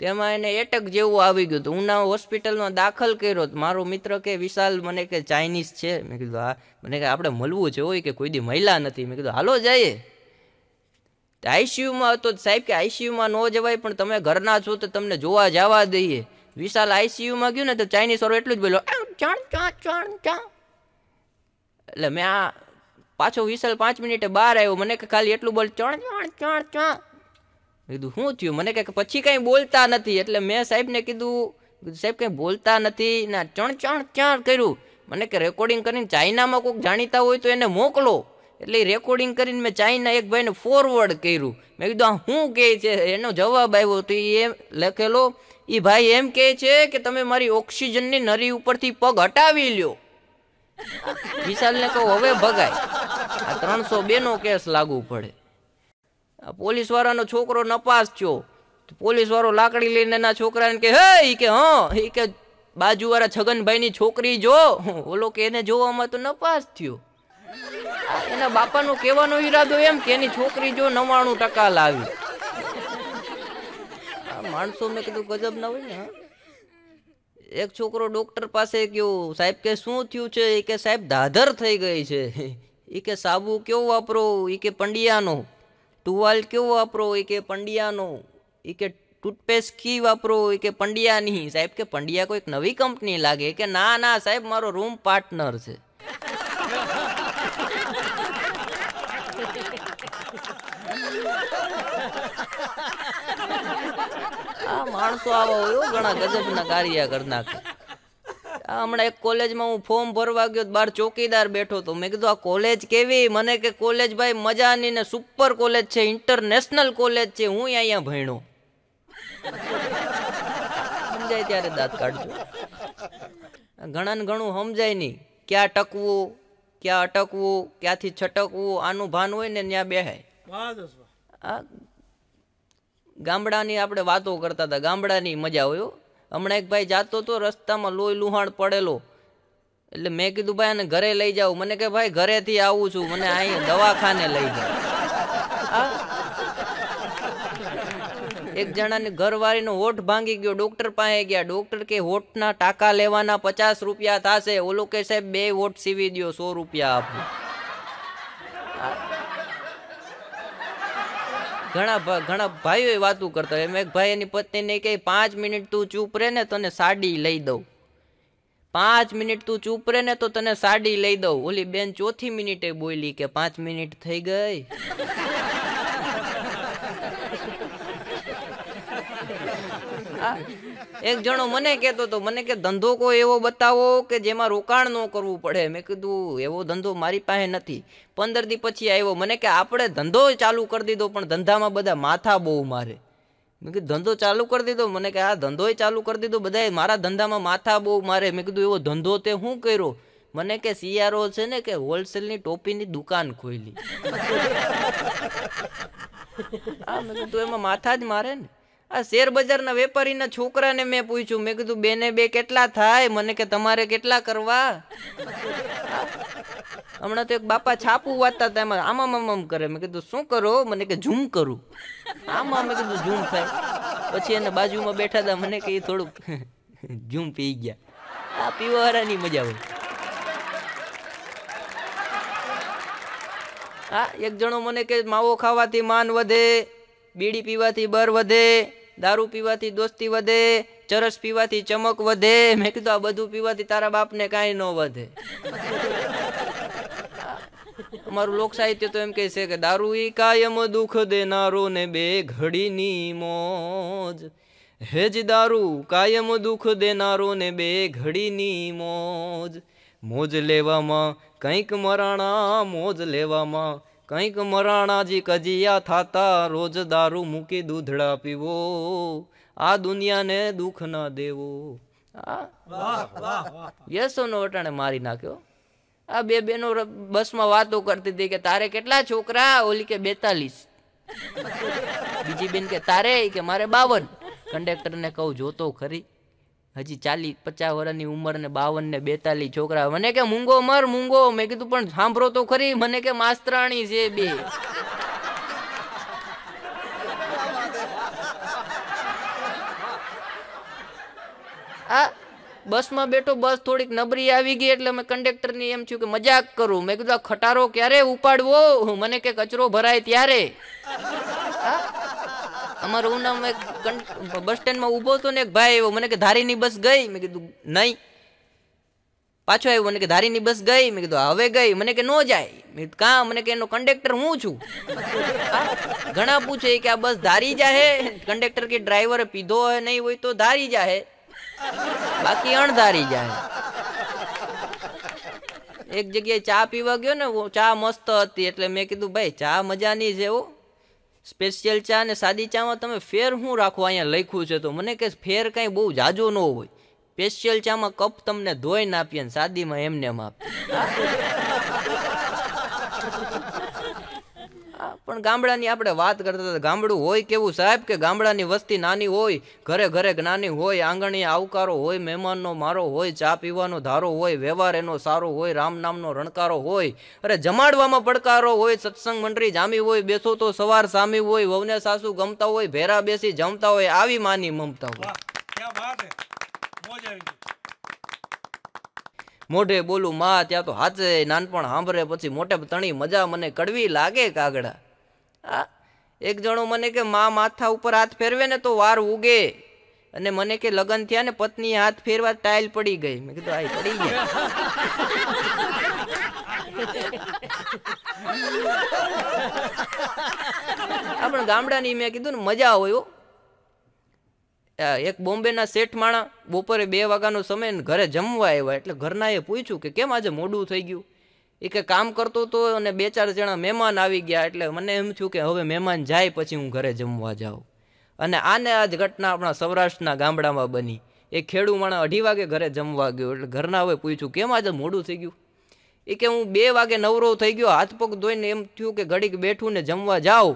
તેમાં એને એટેક જેવું આવી ગયું હતું ઉના હોસ્પિટલમાં દાખલ કર્યો મારો મિત્ર કે વિશાલ મને કે ચાઇનીઝ છે મેં કીધું હા મને કે આપણે મળવું છે હોય કે કોઈ દી મહિલા નથી મેં કીધું હાલો જઈએ આઈસીયુમાં હતો સાહેબ કે આઈસીયુમાં ન જવાય પણ તમે ઘરના છો તો તમને જોવા જવા દઈએ વિશાલ આઈસીયુમાં ગયું ને તો ચાઇનીઝ વાળો એટલું જ બોલ્યો એટલે મેં આ પાછો વિશાલ પાંચ મિનિટે બહાર આવ્યો મને કે ખાલી એટલું બોલ ચણ ચણ ચણ ચણ કીધું શું થયું મને કે પછી કાંઈ બોલતા નથી એટલે મેં સાહેબને કીધું સાહેબ કંઈ બોલતા નથી ના ચણ ચણ ચણ કર્યું મને કે રેકોર્ડિંગ કરીને ચાઇનામાં કોઈક જાણીતા હોય તો એને મોકલો એટલે રેકોર્ડિંગ કરીને મેં ચાઇના એક ભાઈને ફોરવર્ડ કર્યું મેં કીધું આ શું કહે છે એનો જવાબ આવ્યો તો એ લખેલો એ ભાઈ એમ કહે છે કે તમે મારી ઓક્સિજનની નરી ઉપરથી પગ હટાવી લ્યો વિશાલને કહું હવે ભગાય આ ત્રણસો બેનો કેસ લાગુ પડે આ વાળાનો છોકરો નપાસ થયો પોલીસ વાળો લાકડી લઈને એના છોકરાને કે હે ઈ કે હં ઈ કે બાજુવાળા છગનભાઈની છોકરી જો ઓલો કે એને જોવામાં તો નપાસ થયો એના બાપાનો કહેવાનો ઈરાદો એમ કે એની છોકરી જો નવાણું ટકા લાવી માણસો મેં કીધું ગજબ ના હોય ને હા એક છોકરો ડૉક્ટર પાસે ગયો સાહેબ કે શું થયું છે એ કે સાહેબ દાધર થઈ ગઈ છે એ કે સાબુ કેવો વાપરો એ કે પંડિયાનો ટુવાલ કેવો વાપરો એ કે પંડિયાનો એ કે ટૂથપેસ્ટ કી વાપરો એ કે પંડિયાની સાહેબ કે પંડિયા કોઈક નવી કંપની લાગે કે ના ના સાહેબ મારો રૂમ પાર્ટનર છે આ માણસો આવો એવો ઘણા ગજબના કાર્ય કરી નાખે આ હમણાં એક કોલેજમાં હું ફોર્મ ભરવા ગયો બાર ચોકીદાર બેઠો તો મેં કીધું આ કોલેજ કેવી મને કે કોલેજ ભાઈ મજાની ને સુપર કોલેજ છે ઇન્ટરનેશનલ કોલેજ છે હું અહીંયા ભણ્યો સમજાય ત્યારે દાંત કાઢજો ઘણાને ઘણું સમજાય નહીં ક્યાં ટકવું ક્યાં અટકવું ક્યાંથી છટકવું આનું ભાન હોય ને ત્યાં બેહાય આ ગામડાની આપણે વાતો કરતા હતા ગામડાની મજા હોય હમણાં એક ભાઈ જાતો હતો રસ્તામાં લોહી લુહાણ પડેલો એટલે મેં કીધું ભાઈ એને ઘરે લઈ જાઉં મને કે ભાઈ ઘરેથી આવું છું મને અહીં દવાખાને લઈ જાઓ એક જણાની ઘરવાળીનો હોઠ ભાંગી ગયો ડોક્ટર પાસે ગયા ડોક્ટર કે હોઠના ટાંકા લેવાના પચાસ રૂપિયા થશે ઓલો કે સાહેબ બે હોઠ સીવી દો સો રૂપિયા આપો ઘણા ઘણા ભાઈઓ વાતું કરતા એમ એક ભાઈ એની પત્નીને કહે પાંચ મિનિટ તું ચૂપ રહે ને તને સાડી લઈ દઉં પાંચ મિનિટ તું ચૂપ રહે ને તો તને સાડી લઈ દઉં ઓલી બેન ચોથી મિનિટે બોલી કે પાંચ મિનિટ થઈ ગઈ આ એક જણો મને કહેતો હતો મને કે ધંધો કોઈ એવો બતાવો કે જેમાં રોકાણ ન કરવું પડે મેં કીધું એવો ધંધો મારી પાસે નથી પંદર દી પછી આવ્યો મને કે આપણે ધંધો ચાલુ કરી દીધો પણ ધંધામાં બધા માથા બહુ મારે મેં કીધું ધંધો ચાલુ કરી દીધો મને કે આ ધંધોય ચાલુ કરી દીધો બધાએ મારા ધંધામાં માથા બહુ મારે મેં કીધું એવો ધંધો તે શું કર્યો મને કે સિયારો છે ને કે હોલસેલની ટોપીની દુકાન ખોલી હા મેં કીધું એમાં માથા જ મારે ને આ શેરબજારના વેપારીના છોકરાને મેં પૂછ્યું મેં કીધું બેને બે કેટલા થાય મને કે તમારે કેટલા કરવા હમણાં તો એક બાપા છાપું વાંચતા હતા એમાં આમાં આમ કરે મેં કીધું શું કરો મને કે ઝૂમ કરું આમાં મેં કીધું ઝૂમ થાય પછી એને બાજુમાં બેઠા હતા મને કે એ થોડુંક ઝૂમ પી ગયા આ પીવાવાળાની મજા હોય હા એક જણો મને કે માવો ખાવાથી માન વધે બીડી પીવાથી બર વધે દારૂ પીવાથી દોસ્તી વધે ચરસ પીવાથી ચમક વધે મેં કીધું આ બધું પીવાથી તારા બાપને કાંઈ ન વધે અમારું લોક સાહિત્ય તો એમ કહે છે કે દારૂ ઈ કાયમ દુઃખ દેનારો ને બે ઘડીની મોજ હેજ દારૂ કાયમ દુઃખ દેનારો ને બે ઘડીની મોજ મોજ લેવામાં કંઈક મરાણા મોજ લેવામાં કંઈક મરાણાજી કજિયા થાતા રોજ દારૂ મૂકી દૂધડા પીવો આ દુનિયાને દુઃખ ન દેવો યસોનો વટાણે મારી નાખ્યો આ બે બેનો બસમાં વાતો કરતી હતી કે તારે કેટલા છોકરા ઓલી કે બેતાલીસ બીજી બેન કે તારે કે મારે બાવન કંડક્ટરને કહું જોતો ખરી હજી ચાલીસ પચાસ વર્ષની ઉંમર ને બાવન ને બેતાલીસ છોકરા મને કે મૂંગો મર મૂંગો મેં કીધું પણ સાંભળો તો ખરી મને કે માસ્તરાણી છે બે આ બસમાં બેઠો બસ થોડીક નબરી આવી ગઈ એટલે મેં કંડક્ટરની એમ થયું કે મજાક કરું મેં કીધું ખટારો ક્યારે ઉપાડવો મને કે કચરો ભરાય ત્યારે હા અમારો ઉનામાં એક બસ સ્ટેન્ડમાં ઊભો હતો ને એક ભાઈ આવ્યો મને કે ધારીની બસ ગઈ મેં કીધું નહીં પાછો આવ્યો મને કે ધારીની બસ ગઈ મેં કીધું હવે ગઈ મને કે ન જાય મેં કા મને કે એનો કંડક્ટર હું છું ઘણા પૂછે કે આ બસ ધારી જાહે કંડક્ટર કે ડ્રાઈવરે પીધો હોય નહીં હોય તો ધારી જાહે બાકી અણધારી જાય એક જગ્યાએ ચા પીવા ગયો ને ચા મસ્ત હતી એટલે મેં કીધું ભાઈ ચા મજાની છે એવું સ્પેશિયલ ચા અને સાદી ચામાં તમે ફેર શું રાખો અહીંયા લખ્યું છે તો મને કે ફેર કાંઈ બહુ જાજો ન હોય સ્પેશિયલ ચામાં કપ તમને ધોઈને આપીએ અને સાદીમાં એમને આપીએ પણ ગામડાની આપણે વાત કરતા હતા ગામડું હોય કેવું સાહેબ કે ગામડાની વસ્તી નાની હોય ઘરે ઘરે જ્ઞાની હોય આંગણીએ આવકારો હોય મહેમાનનો મારો હોય ચા પીવાનો ધારો હોય વ્યવહાર એનો સારો હોય રામ નામનો રણકારો હોય અરે જમાડવામાં પડકારો હોય સત્સંગ મંડળી જામી હોય બેસો તો સવાર સામી હોય વહુને સાસુ ગમતા હોય ભેરા બેસી જમતા હોય આવી માની મમતા હોય મોઢે બોલું માં ત્યાં તો હાથે નાનપણ સાંભળે પછી મોટે તણી મજા મને કડવી લાગે કાગડા એક જણો મને કે મા માથા ઉપર હાથ ફેરવે ને તો વાર ઉગે અને મને કે લગન થયા ને પત્ની હાથ ફેરવા ટાઇલ પડી ગઈ મેં કીધું આ પડી ગઈ આપણે ગામડાની મેં કીધું ને મજા હોય એક બોમ્બેના શેઠ માણા બપોરે બે વાગ્યાનો સમય ઘરે જમવા આવ્યા એટલે ઘરના એ પૂછ્યું કે કેમ આજે મોડું થઈ ગયું એ કે કામ કરતો હતો અને બે ચાર જણા મહેમાન આવી ગયા એટલે મને એમ થયું કે હવે મહેમાન જાય પછી હું ઘરે જમવા જાઉં અને આને આ જ ઘટના આપણા સૌરાષ્ટ્રના ગામડામાં બની એ ખેડૂ માણસ અઢી વાગે ઘરે જમવા ગયો એટલે ઘરના હવે પૂછ્યું કેમ આજે મોડું થઈ ગયું એ કે હું બે વાગે નવરો થઈ ગયો હાથ પગ ધોઈને એમ થયું કે ઘડીક બેઠું ને જમવા જાઉં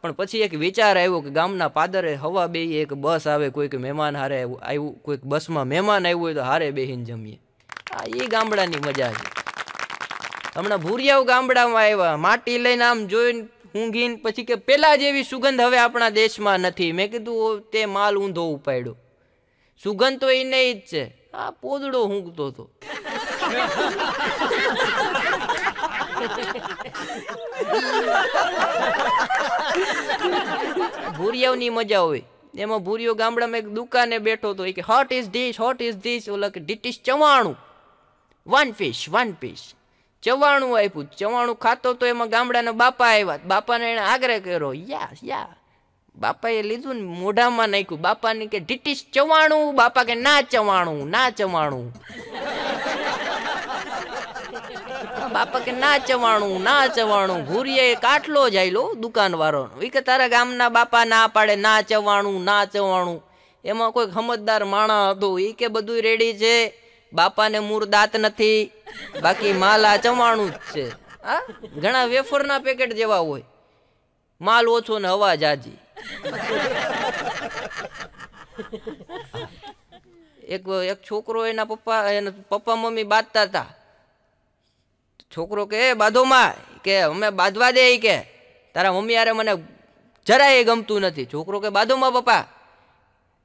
પણ પછી એક વિચાર આવ્યો કે ગામના પાદરે હવા બે એક બસ આવે કોઈક મહેમાન હારે આવ્યું કોઈક બસમાં મહેમાન આવ્યું હોય તો હારે બેહીને જમીએ આ એ ગામડાની મજા છે હમણાં ભૂરિયાવ ગામડામાં આવ્યા માટી લઈને આમ જોઈને ઊંઘીને પછી કે પહેલાં જેવી સુગંધ હવે આપણા દેશમાં નથી મેં કીધું તે માલ ઊંધો ઉપાડ્યો સુગંધ તો એને જ છે આ પોદડો ઊંઘતો હતો ભૂરિયાવની મજા હોય એમાં ભૂરિયો ગામડામાં એક દુકાને બેઠો હતો કે hot is this hot is this ઓલા કે ડીટીશ ચવાણું વન ફિશ વન ફિશ ચવાણું આપ્યું ચવાણું ખાતો તો એમાં ગામડાના બાપા આવ્યા બાપાને એને આગ્રહ કર્યો યા યા બાપાએ લીધું ને મોઢામાં નાખ્યું બાપાને કે ઢીટીશ ચવાણું બાપા કે ના ચવાણું ના ચવાણું બાપા કે ના ચવાણું ના ચવાણું ભૂરીએ કાટલો જાયલો દુકાનવાળો એ કે તારા ગામના બાપા ના પાડે ના ચવાણું ના ચવાણું એમાં કોઈ સમજદાર માણા હતો એ કે બધું રેડી છે બાપાને મૂળ દાંત નથી બાકી માલ આ ચવાણું જ છે હા ઘણા વેફરના પેકેટ જેવા હોય માલ ઓછો ને હવા જાજી એક એક છોકરો એના પપ્પા એના પપ્પા મમ્મી બાંધતા હતા છોકરો કે બાંધોમાં કે અમે બાંધવા દે કે તારા મમ્મી યારે મને જરાય ગમતું નથી છોકરો કે બાંધોમાં પપ્પા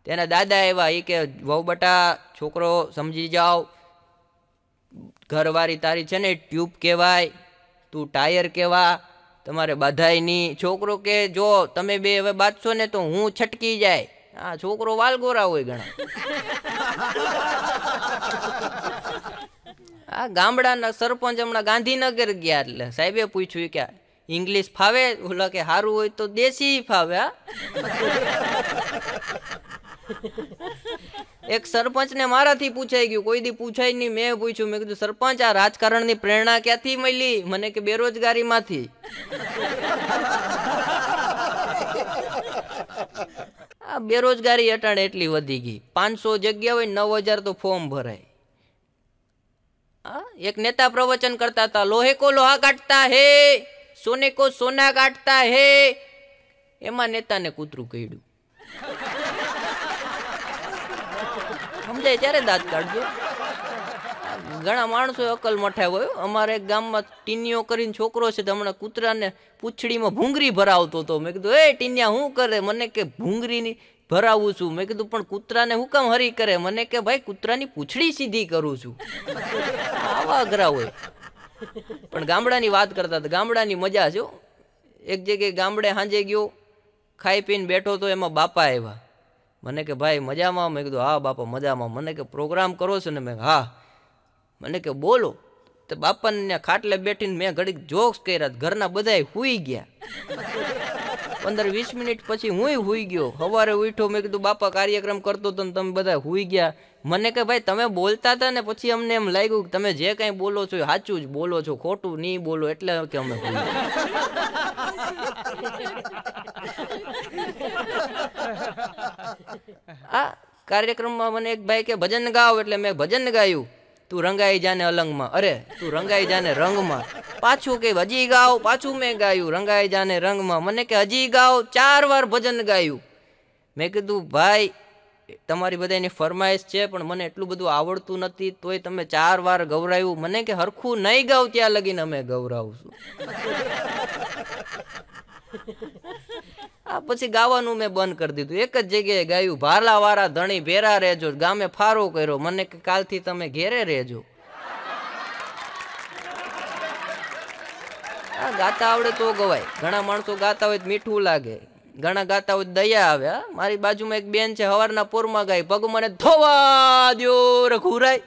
તેના દાદા એવા એ કે વહુ બટા છોકરો સમજી જાઓ ઘરવાળી તારી છે ને ટ્યુબ કહેવાય તું ટાયર કહેવા તમારે બાધાય નહીં છોકરો કે જો તમે બે હવે બાંધશો ને તો હું છટકી જાય આ છોકરો વાલગોરા હોય ઘણા આ ગામડાના સરપંચ હમણાં ગાંધીનગર ગયા એટલે સાહેબે પૂછ્યું કે ઇંગ્લિશ ફાવે ઓલા કે સારું હોય તો દેશી ફાવે હા એક સરપંચ ને મારાથી પૂછાઈ ગયું કોઈ દી પૂછાય નહીં મેં પૂછ્યું મેં કીધું સરપંચ આ રાજકારણની પ્રેરણા ક્યાંથી મળી મને કે બેરોજગારીમાંથી આ બેરોજગારી અટાણે એટલી વધી ગઈ પાંચસો જગ્યા હોય નવ હજાર તો ફોર્મ ભરાય એક નેતા પ્રવચન કરતા હતા લોહે કો લોહા કાટતા હે સોને કો સોના કાટતા હે એમાં નેતાને કૂતરું કહ્યું જાય ત્યારે દાંત કાઢજો ઘણા માણસો અકલ મઠાવ્યો હોય અમારે ગામમાં ટીનિયો કરીને છોકરો છે તો હમણાં કૂતરાને પૂંછડીમાં ભૂંગરી ભરાવતો હતો મેં કીધું એ ટીનિયા શું કરે મને કે ભૂંગરીની ભરાવું છું મેં કીધું પણ કૂતરાને હું કામ હરી કરે મને કે ભાઈ કૂતરાની પૂંછડી સીધી કરું છું આવા અઘરા હોય પણ ગામડાની વાત કરતા હતા ગામડાની મજા છે એક જગ્યાએ ગામડે સાંજે ગયો ખાઈ પીને બેઠો તો એમાં બાપા આવ્યા મને કે ભાઈ મજામાં મેં કીધું હા બાપા મજામાં મને કે પ્રોગ્રામ કરો છો ને મેં હા મને કે બોલો તો બાપાને ત્યાં ખાટલે બેઠીને મેં ઘડીક જોક્સ કર્યા ઘરના બધાય હુઈ ગયા પંદર વીસ મિનિટ પછી હુંય હુઈ ગયો સવારે ઉઠ્યો મેં કીધું બાપા કાર્યક્રમ કરતો હતો ને તમે બધા હુઈ ગયા મને કે ભાઈ તમે બોલતા હતા ને પછી અમને એમ લાગ્યું કે તમે જે કાંઈ બોલો છો એ સાચું જ બોલો છો ખોટું નહીં બોલો એટલે કે અમે હુઈ આ કાર્યક્રમમાં મને એક ભાઈ કે ભજન ગાવ એટલે મેં ભજન ગાયું તું રંગાઈ જાને અલંગમાં અરે તું રંગાઈ જાને રંગમાં પાછું કે હજી ગાવ પાછું મેં ગાયું રંગાઈ જાને રંગમાં મને કે હજી ગાવ ચાર વાર ભજન ગાયું મેં કીધું ભાઈ તમારી બધાની ફરમાઈશ છે પણ મને એટલું બધું આવડતું નથી તોય તમે ચાર વાર ગૌરાયું મને કે હરખું નહીં ગાવ ત્યાં લગીને અમે ગૌરાવશું આ પછી ગાવાનું મેં બંધ કરી દીધું એક જ જગ્યાએ ગાયું ભાલાવાળા ધણી ભેરા રહેજો ગામે ફારો કર્યો મને કાલથી તમે ઘેરે રહેજો આ ગાતા આવડે તો ગવાય ઘણા માણસો ગાતા હોય મીઠું લાગે ઘણા ગાતા હોય દયા આવે મારી બાજુમાં એક બેન છે હવારના પોરમાં ગાય પગ મને ધોવા દો રઘુરાય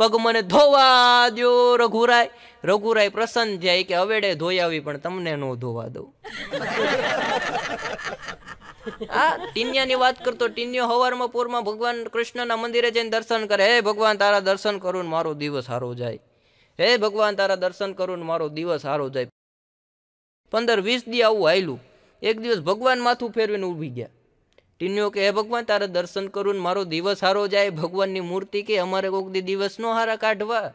પગ મને ધોવા દો રઘુરાય રઘુરાય પ્રસન્ન જાય કે અવેડે ધોઈ આવી પણ તમને નો ધોવા દઉં આ ટીન્યાની વાત કરતો ટીન્યો હવારમાં પૂરમાં ભગવાન કૃષ્ણના મંદિરે જઈને દર્શન કરે હે ભગવાન તારા દર્શન કરું ને મારો દિવસ સારો જાય હે ભગવાન તારા દર્શન કરું ને મારો દિવસ સારો જાય પંદર વીસ દી આવું હાયલું એક દિવસ ભગવાન માથું ફેરવીને ઊભી ગયા ટીન્યો કે હે ભગવાન તારે દર્શન કરું ને મારો દિવસ સારો જાય ભગવાનની મૂર્તિ કે અમારે કોક દી દિવસ નો હારા કાઢવા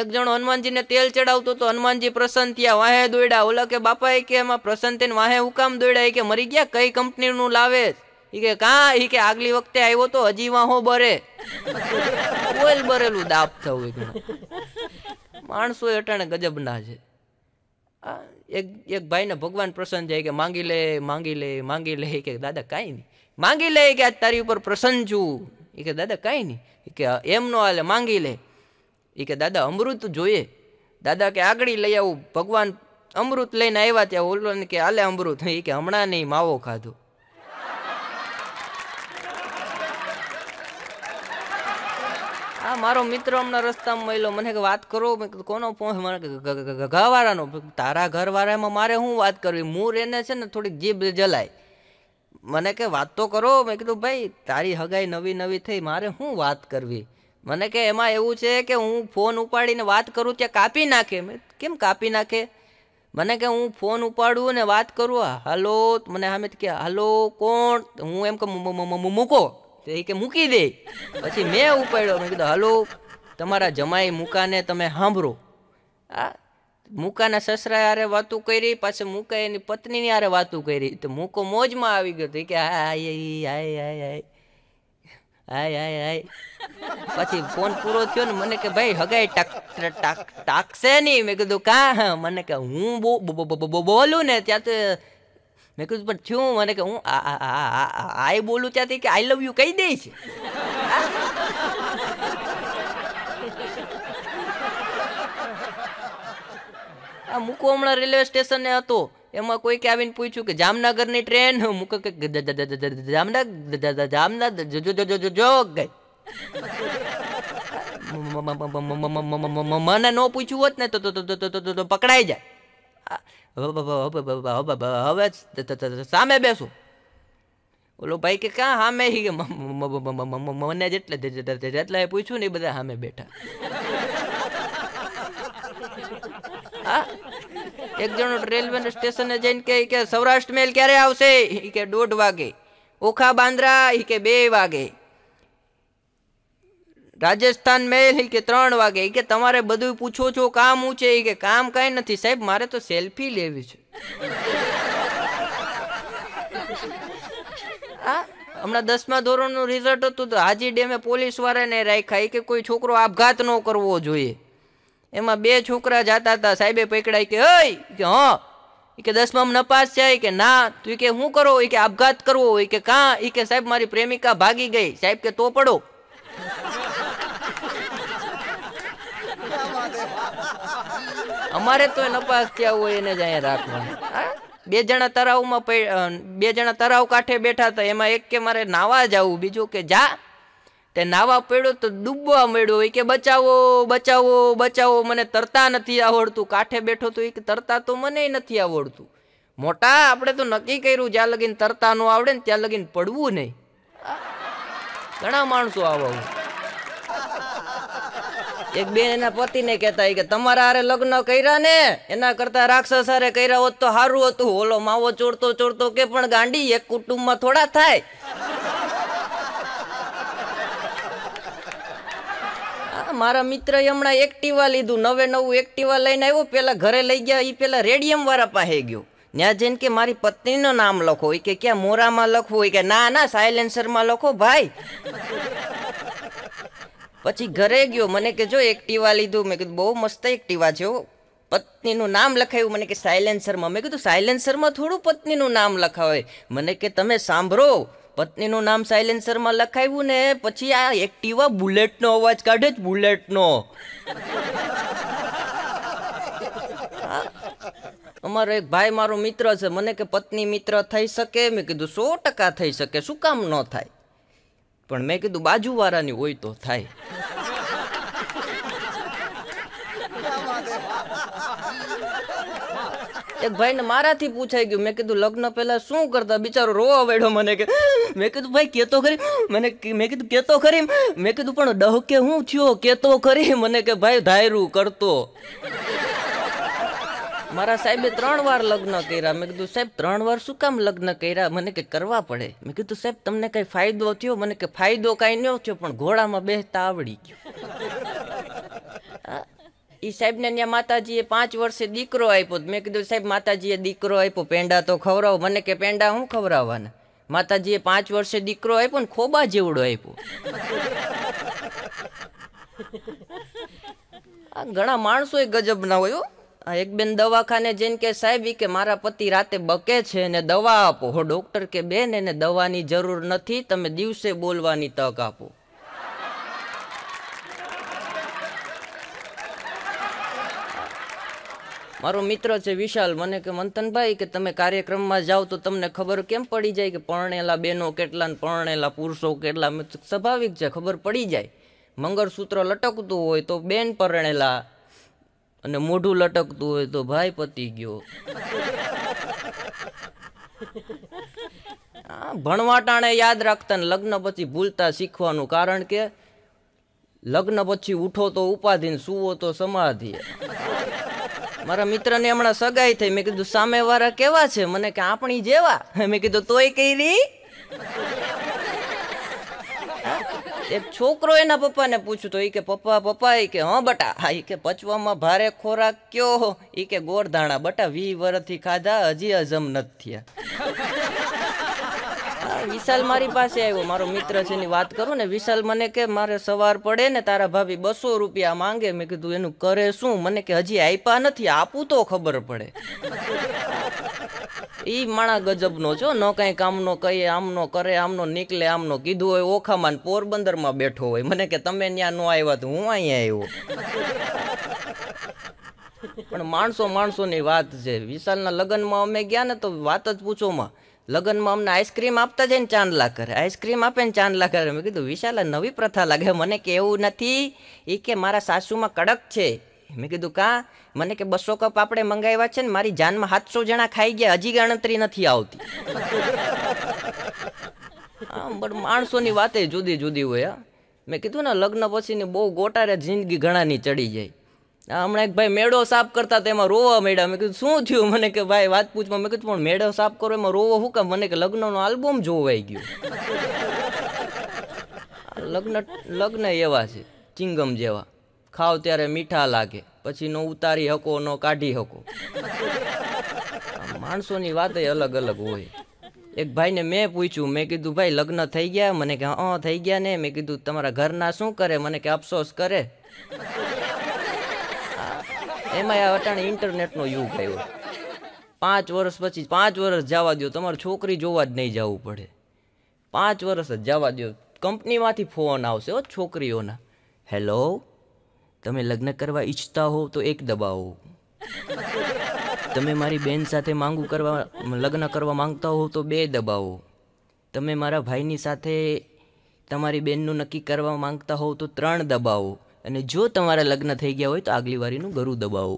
એક જણ હનુમાનજીને તેલ ચડાવતો તો હનુમાનજી પ્રસન્ન થયા વાહે દોડ્યા ઓલા કે બાપા એ કે એમાં પ્રસન્ન થઈને વાહે હુકામ દોડ્યા એ કે મરી ગયા કઈ કંપનીનું લાવે એ કે કા એ કે આગલી વખતે આવ્યો તો હજી વાહો બરે બોલ બરેલું દાબ થવું માણસો અટાણે ગજબના છે આ એક એક ભાઈને ભગવાન પ્રસન્ન છે કે માંગી લે માંગી લે માંગી લે કે દાદા કાંઈ નહીં માંગી લે કે આજ તારી ઉપર પ્રસન્ન છું એ કે દાદા કાંઈ નહીં કે એમ ન હાલે માંગી લે એ કે દાદા અમૃત જોઈએ દાદા કે આગળ લઈ આવું ભગવાન અમૃત લઈને આવ્યા ત્યાં ઓલોને કે આલે અમૃત એ કે હમણાં નહીં માવો ખાધો આ મારો મિત્ર હમણાં રસ્તામાં મળ્યો મને કે વાત કરો મેં કીધું કોનો ફોન મને ઘરવાળાનો તારા ઘરવાળામાં મારે શું વાત કરવી મૂર એને છે ને થોડીક જીભ જલાય મને કે વાત તો કરો મેં કીધું ભાઈ તારી હગાઈ નવી નવી થઈ મારે શું વાત કરવી મને કે એમાં એવું છે કે હું ફોન ઉપાડીને વાત કરું ત્યાં કાપી નાખે કેમ કાપી નાખે મને કે હું ફોન ઉપાડું ને વાત કરું હાલો મને સામે કે હાલો કોણ હું એમ કે મૂકો તો એ કે મૂકી દે પછી મેં ઉપાડ્યો મેં કીધું હલો તમારા જમાઈ મૂકાને તમે સાંભળો આ મૂકાના સસરા હારે વાતું કરી પાછે મૂકા એની પત્નીની હારે વાતું કરી તો મૂકો મોજમાં આવી ગયો તો કે હાય હાય હાય હાય હાય હાય હાય પછી ફોન પૂરો થયો ને મને કે ભાઈ હગાઈ ટાક ટાકશે નહીં મેં કીધું કા મને કે હું બહુ બોલું ને ત્યાં તો મેં કીધું પણ થયું મને કે હું આઈ બોલું ત્યાંથી કે આઈ લવ યુ કહી દઈશ આ મૂકો હમણાં રેલવે સ્ટેશને હતો એમાં કોઈ કે આવીને પૂછ્યું કે જામનગરની ટ્રેન મૂકો કે જામનગર જામનગર જો ગઈ મને ન પૂછ્યું હોત ને તો પકડાઈ જાય હવે સામે બેસો ઓલો ભાઈ કે કાં સામે મને જેટલે જેટલા પૂછ્યું ને એ બધા સામે બેઠા એક જણો રેલવે સ્ટેશને જઈને કે સૌરાષ્ટ્ર મેલ ક્યારે આવશે એ કે દોઢ વાગે ઓખા બાંદ્રા એ કે બે વાગે રાજસ્થાન મેલ કે ત્રણ વાગે કે તમારે બધું પૂછો છો કામ હું છે કે કામ કાંઈ નથી સાહેબ મારે તો સેલ્ફી લેવી છે આ હમણાં દસમા ધોરણનું રિઝલ્ટ હતું તો હાજી ડેમે પોલીસવાળાને રાખ્યા કે કોઈ છોકરો આપઘાત ન કરવો જોઈએ એમાં બે છોકરા જતા હતા સાહેબે પકડાય કે હય કે હા કે દસમા નપાસ છે કે ના તું કે શું કરો એ કે આપઘાત કરવો હોય કે કાં એ કે સાહેબ મારી પ્રેમિકા ભાગી ગઈ સાહેબ કે તો પડો અમારે તો નપાસ થયા હોય એને જ અહીંયા રાખવાનું બે જણા તરાવમાં બે જણા તરાવ કાંઠે બેઠા હતા એમાં એક કે મારે નાવા જવું બીજું કે જા તે નાવા પડ્યો તો ડૂબવા મળ્યો એ કે બચાવો બચાવો બચાવો મને તરતા નથી આવડતું કાંઠે બેઠો તો એ કે તરતા તો મને નથી આવડતું મોટા આપણે તો નક્કી કર્યું જ્યાં લગીને તરતા ન આવડે ને ત્યાં લગીને પડવું નહીં ઘણા માણસો આવા હોય એક બેન એના પતિને કહેતા કે તમારા હારે લગ્ન કર્યા ને એના કરતા રાક્ષસ હારે કર્યા હોત તો સારું હતું ઓલો માવો ચોરતો ચોરતો કે પણ ગાંડી એક કુટુંબમાં થોડા થાય મારા મિત્ર હમણાં એક્ટિવા લીધું નવે નવું એક્ટિવા લઈને આવ્યો પેલા ઘરે લઈ ગયા એ પેલા રેડિયમ વાળા પાસે ગયો ત્યાં જઈને કે મારી પત્નીનું નામ લખો કે ક્યાં મોરામાં લખવું કે ના ના સાયલેન્સરમાં લખો ભાઈ પછી ઘરે ગયો મને કે જો એક્ટિવા લીધું મેં કીધું બહુ મસ્ત એકટીવા છે પત્નીનું નામ લખાયું મને કે સાયલેન્સરમાં મેં કીધું સાયલેન્સરમાં થોડું પત્નીનું નામ લખાવે મને કે તમે સાંભળો પત્નીનું નામ સાયલેન્સરમાં લખાવ્યું ને પછી આ એક્ટિવા બુલેટનો અવાજ કાઢે જ બુલેટનો અમારો એક ભાઈ મારો મિત્ર છે મને કે પત્ની મિત્ર થઈ શકે મેં કીધું સો ટકા થઈ શકે શું કામ ન થાય પણ મેં કીધું બાજુવાળાની હોય તો થાય એક ભાઈને મારાથી પૂછાઈ ગયું મેં કીધું લગ્ન પહેલા શું કરતા બિચારો રોવા વેડો મને કે મેં કીધું ભાઈ કેતો કરી મને મેં કીધું કેતો કરી મેં કીધું પણ ડહકે હું થયો કેતો કરી મને કે ભાઈ ધાયરું કરતો મારા સાહેબે ત્રણ વાર લગ્ન કર્યા મેં કીધું સાહેબ ત્રણ વાર શું કામ લગ્ન કર્યા મને કે કરવા પડે મેં કીધું સાહેબ તમને કઈ ફાયદો થયો મને કે ફાયદો કાંઈ ન થયો પણ ઘોડામાં બેસતા આવડી ગયો એ સાહેબને ત્યાં માતાજીએ પાંચ વર્ષે દીકરો આપ્યો મેં કીધું સાહેબ માતાજીએ દીકરો આપ્યો પેંડા તો ખવડાવો મને કે પેંડા હું ખવડાવવાના માતાજીએ પાંચ વર્ષે દીકરો આપ્યો ને ખોબા જેવડો આપ્યો આ ઘણા માણસો એ ગજબ ના હોય એક બેન દવાખાને જેમ કે સાહેબ કે મારા પતિ રાતે બકે છે ને દવા આપો હો ડૉક્ટર કે બેન એને દવાની જરૂર નથી તમે દિવસે બોલવાની તક આપો મારો મિત્ર છે વિશાલ મને કે મંથનભાઈ કે તમે કાર્યક્રમમાં જાઓ તો તમને ખબર કેમ પડી જાય કે પરણેલા બહેનો કેટલા પરણેલા પુરુષો કેટલા સ્વાભાવિક છે ખબર પડી જાય મંગળસૂત્ર લટકતું હોય તો બેન પરણેલા અને મોઢું લટકતું હોય તો ભાઈ પતી ગયો ભણવાટાણે યાદ રાખતા ને લગ્ન પછી ભૂલતા શીખવાનું કારણ કે લગ્ન પછી ઉઠો તો ઉપાધિ સુવો તો સમાધિ મારા મિત્ર ને હમણાં સગાઈ થઈ મેં કીધું સામે વાળા કેવા છે મને કે આપણી જેવા મેં કીધું તોય કઈ રી એક છોકરો એના પપ્પાને પૂછ્યું તો એ કે પપ્પા પપ્પા એ કે હા બટા હા એ કે પચવામાં ભારે ખોરાક કયો એ કે ગોળધાણા બટા વી વરથી ખાધા હજી હજમ નથી થયા વિશાલ મારી પાસે આવ્યો મારો મિત્ર છે એની વાત કરું ને વિશાલ મને કે મારે સવાર પડે ને તારા ભાભી બસો રૂપિયા માંગે મેં કીધું એનું કરે શું મને કે હજી આપ્યા નથી આપું તો ખબર પડે ઈ માણા ગજબનો છો ન કાંઈ કામનો કહીએ આમનો કરે આમનો નીકળે આમનો કીધું હોય ઓખામાં પોરબંદરમાં બેઠો હોય મને કે તમે ત્યાં નો આવ્યા તો હું અહીંયા આવ્યો પણ માણસો માણસોની વાત છે વિશાલના લગ્નમાં અમે ગયા ને તો વાત જ પૂછોમાં લગ્નમાં અમને આઈસ્ક્રીમ આપતા જાય ને ચાંદલા કરે આઈસ્ક્રીમ આપે ને ચાંદલા કરે મેં કીધું વિશાલ નવી પ્રથા લાગે મને કે એવું નથી એ કે મારા સાસુમાં કડક છે મેં કીધું કા મને કે બસો કપ આપણે મંગાવ્યા છે ને મારી જાનમાં સાતસો જણા ખાઈ ગયા હજી ગણતરી નથી આવતી પણ માણસોની વાતે જુદી જુદી હોય મેં કીધું ને લગ્ન પછીની બહુ ગોટારે જિંદગી ઘણાની ચડી જાય હમણાં એક ભાઈ મેળો સાફ કરતા તેમાં રોવા મળ્યા મેં કીધું શું થયું મને કે ભાઈ વાત પૂછવા મેં કીધું પણ મેળો સાફ કરો એમાં રોવો શું કામ મને કે લગ્નનો આલ્બમ જોવાઈ ગયો લગ્ન લગ્ન એવા છે ચિંગમ જેવા ખાવ ત્યારે મીઠા લાગે પછી નો ઉતારી હકો નો કાઢી હકો માણસોની વાત અલગ અલગ હોય એક ભાઈને મેં પૂછ્યું મેં કીધું ભાઈ લગ્ન થઈ ગયા મને કે હં થઈ ગયા ને મેં કીધું તમારા ઘરના શું કરે મને કે અફસોસ કરે એમાં આ અટાણે ઇન્ટરનેટનો યુગ આવ્યો પાંચ વર્ષ પછી પાંચ વર્ષ જવા દો તમારે છોકરી જોવા જ નહીં જવું પડે પાંચ વર્ષ જ જવા દો કંપનીમાંથી ફોન આવશે હો છોકરીઓના હેલો તમે લગ્ન કરવા ઈચ્છતા હો તો એક દબાવો તમે મારી બેન સાથે માંગુ કરવા લગ્ન કરવા માંગતા હો તો બે દબાવો તમે મારા ભાઈની સાથે તમારી બેનનું નક્કી કરવા માંગતા હોવ તો ત્રણ દબાવો અને જો તમારા લગ્ન થઈ ગયા હોય તો આગલી વારીનું ગરું દબાવો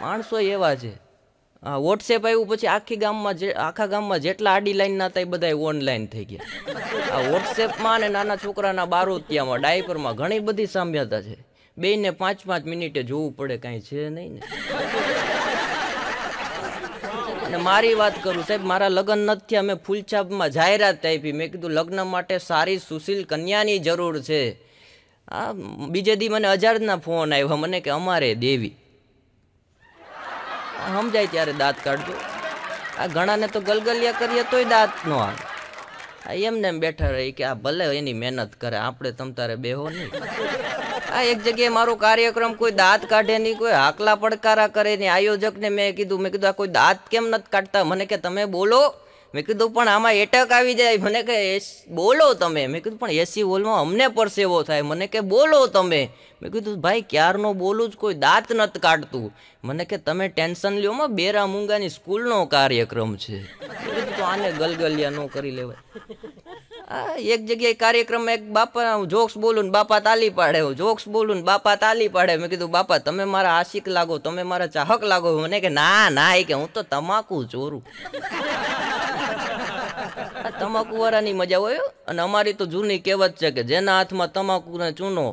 માણસો એવા છે વોટ્સએપ આવ્યું પછી આખી ગામમાં જે આખા ગામમાં જેટલા આડી લાઈનના હતા એ બધા ઓનલાઈન થઈ ગયા આ વોટ્સએપમાં અને નાના છોકરાના બારોતિયામાં ડાયપરમાં ઘણી બધી સામ્યતા છે બે ને પાંચ પાંચ મિનિટે જોવું પડે કાંઈ છે નહીં ને અને મારી વાત કરું સાહેબ મારા લગ્ન નથી અમે ફૂલછાપમાં જાહેરાત આપી મેં કીધું લગ્ન માટે સારી સુશીલ કન્યાની જરૂર છે આ બીજે દી મને અજારના ફોન આવ્યા મને કે અમારે દેવી સમજાય ત્યારે દાંત કાઢજો આ ઘણાને તો ગલગલિયા કરીએ તોય દાંત ન આવે એમને એમ બેઠા રહી કે આ ભલે એની મહેનત કરે આપણે તમ તારે બેહો નહીં આ એક જગ્યાએ મારો કાર્યક્રમ કોઈ દાંત કાઢે નહીં કોઈ હાકલા પડકારા કરે નહીં આયોજકને મેં કીધું મેં કીધું આ કોઈ દાંત કેમ નથી કાઢતા મને કે તમે બોલો મેં કીધું પણ આમાં એટક આવી જાય મને કે બોલો તમે મેં કીધું પણ એસી હોલમાં અમને પરસેવો થાય મને કે બોલો તમે મેં કીધું ભાઈ ક્યારનો બોલું જ કોઈ દાંત નથી કાઢતું મને કે તમે ટેન્શન લ્યો માં બેરા મુંગાની સ્કૂલનો કાર્યક્રમ છે તો આને ગલગલિયા ન કરી લેવાય આ એક જગ્યાએ કાર્યક્રમ એક બાપા હું જોક્સ બોલું બાપા તાલી પાડે હું જોક્સ બોલું ને બાપા તાલી પાડે મેં કીધું બાપા તમે મારા આશિક લાગો તમે મારા ચાહક લાગો મને કે ના ના એ કે હું તો તમાકુ ચોરું તમાકુવાળાની મજા હોય અને અમારી તો જૂની કહેવત છે કે જેના હાથમાં તમાકુને ચૂનો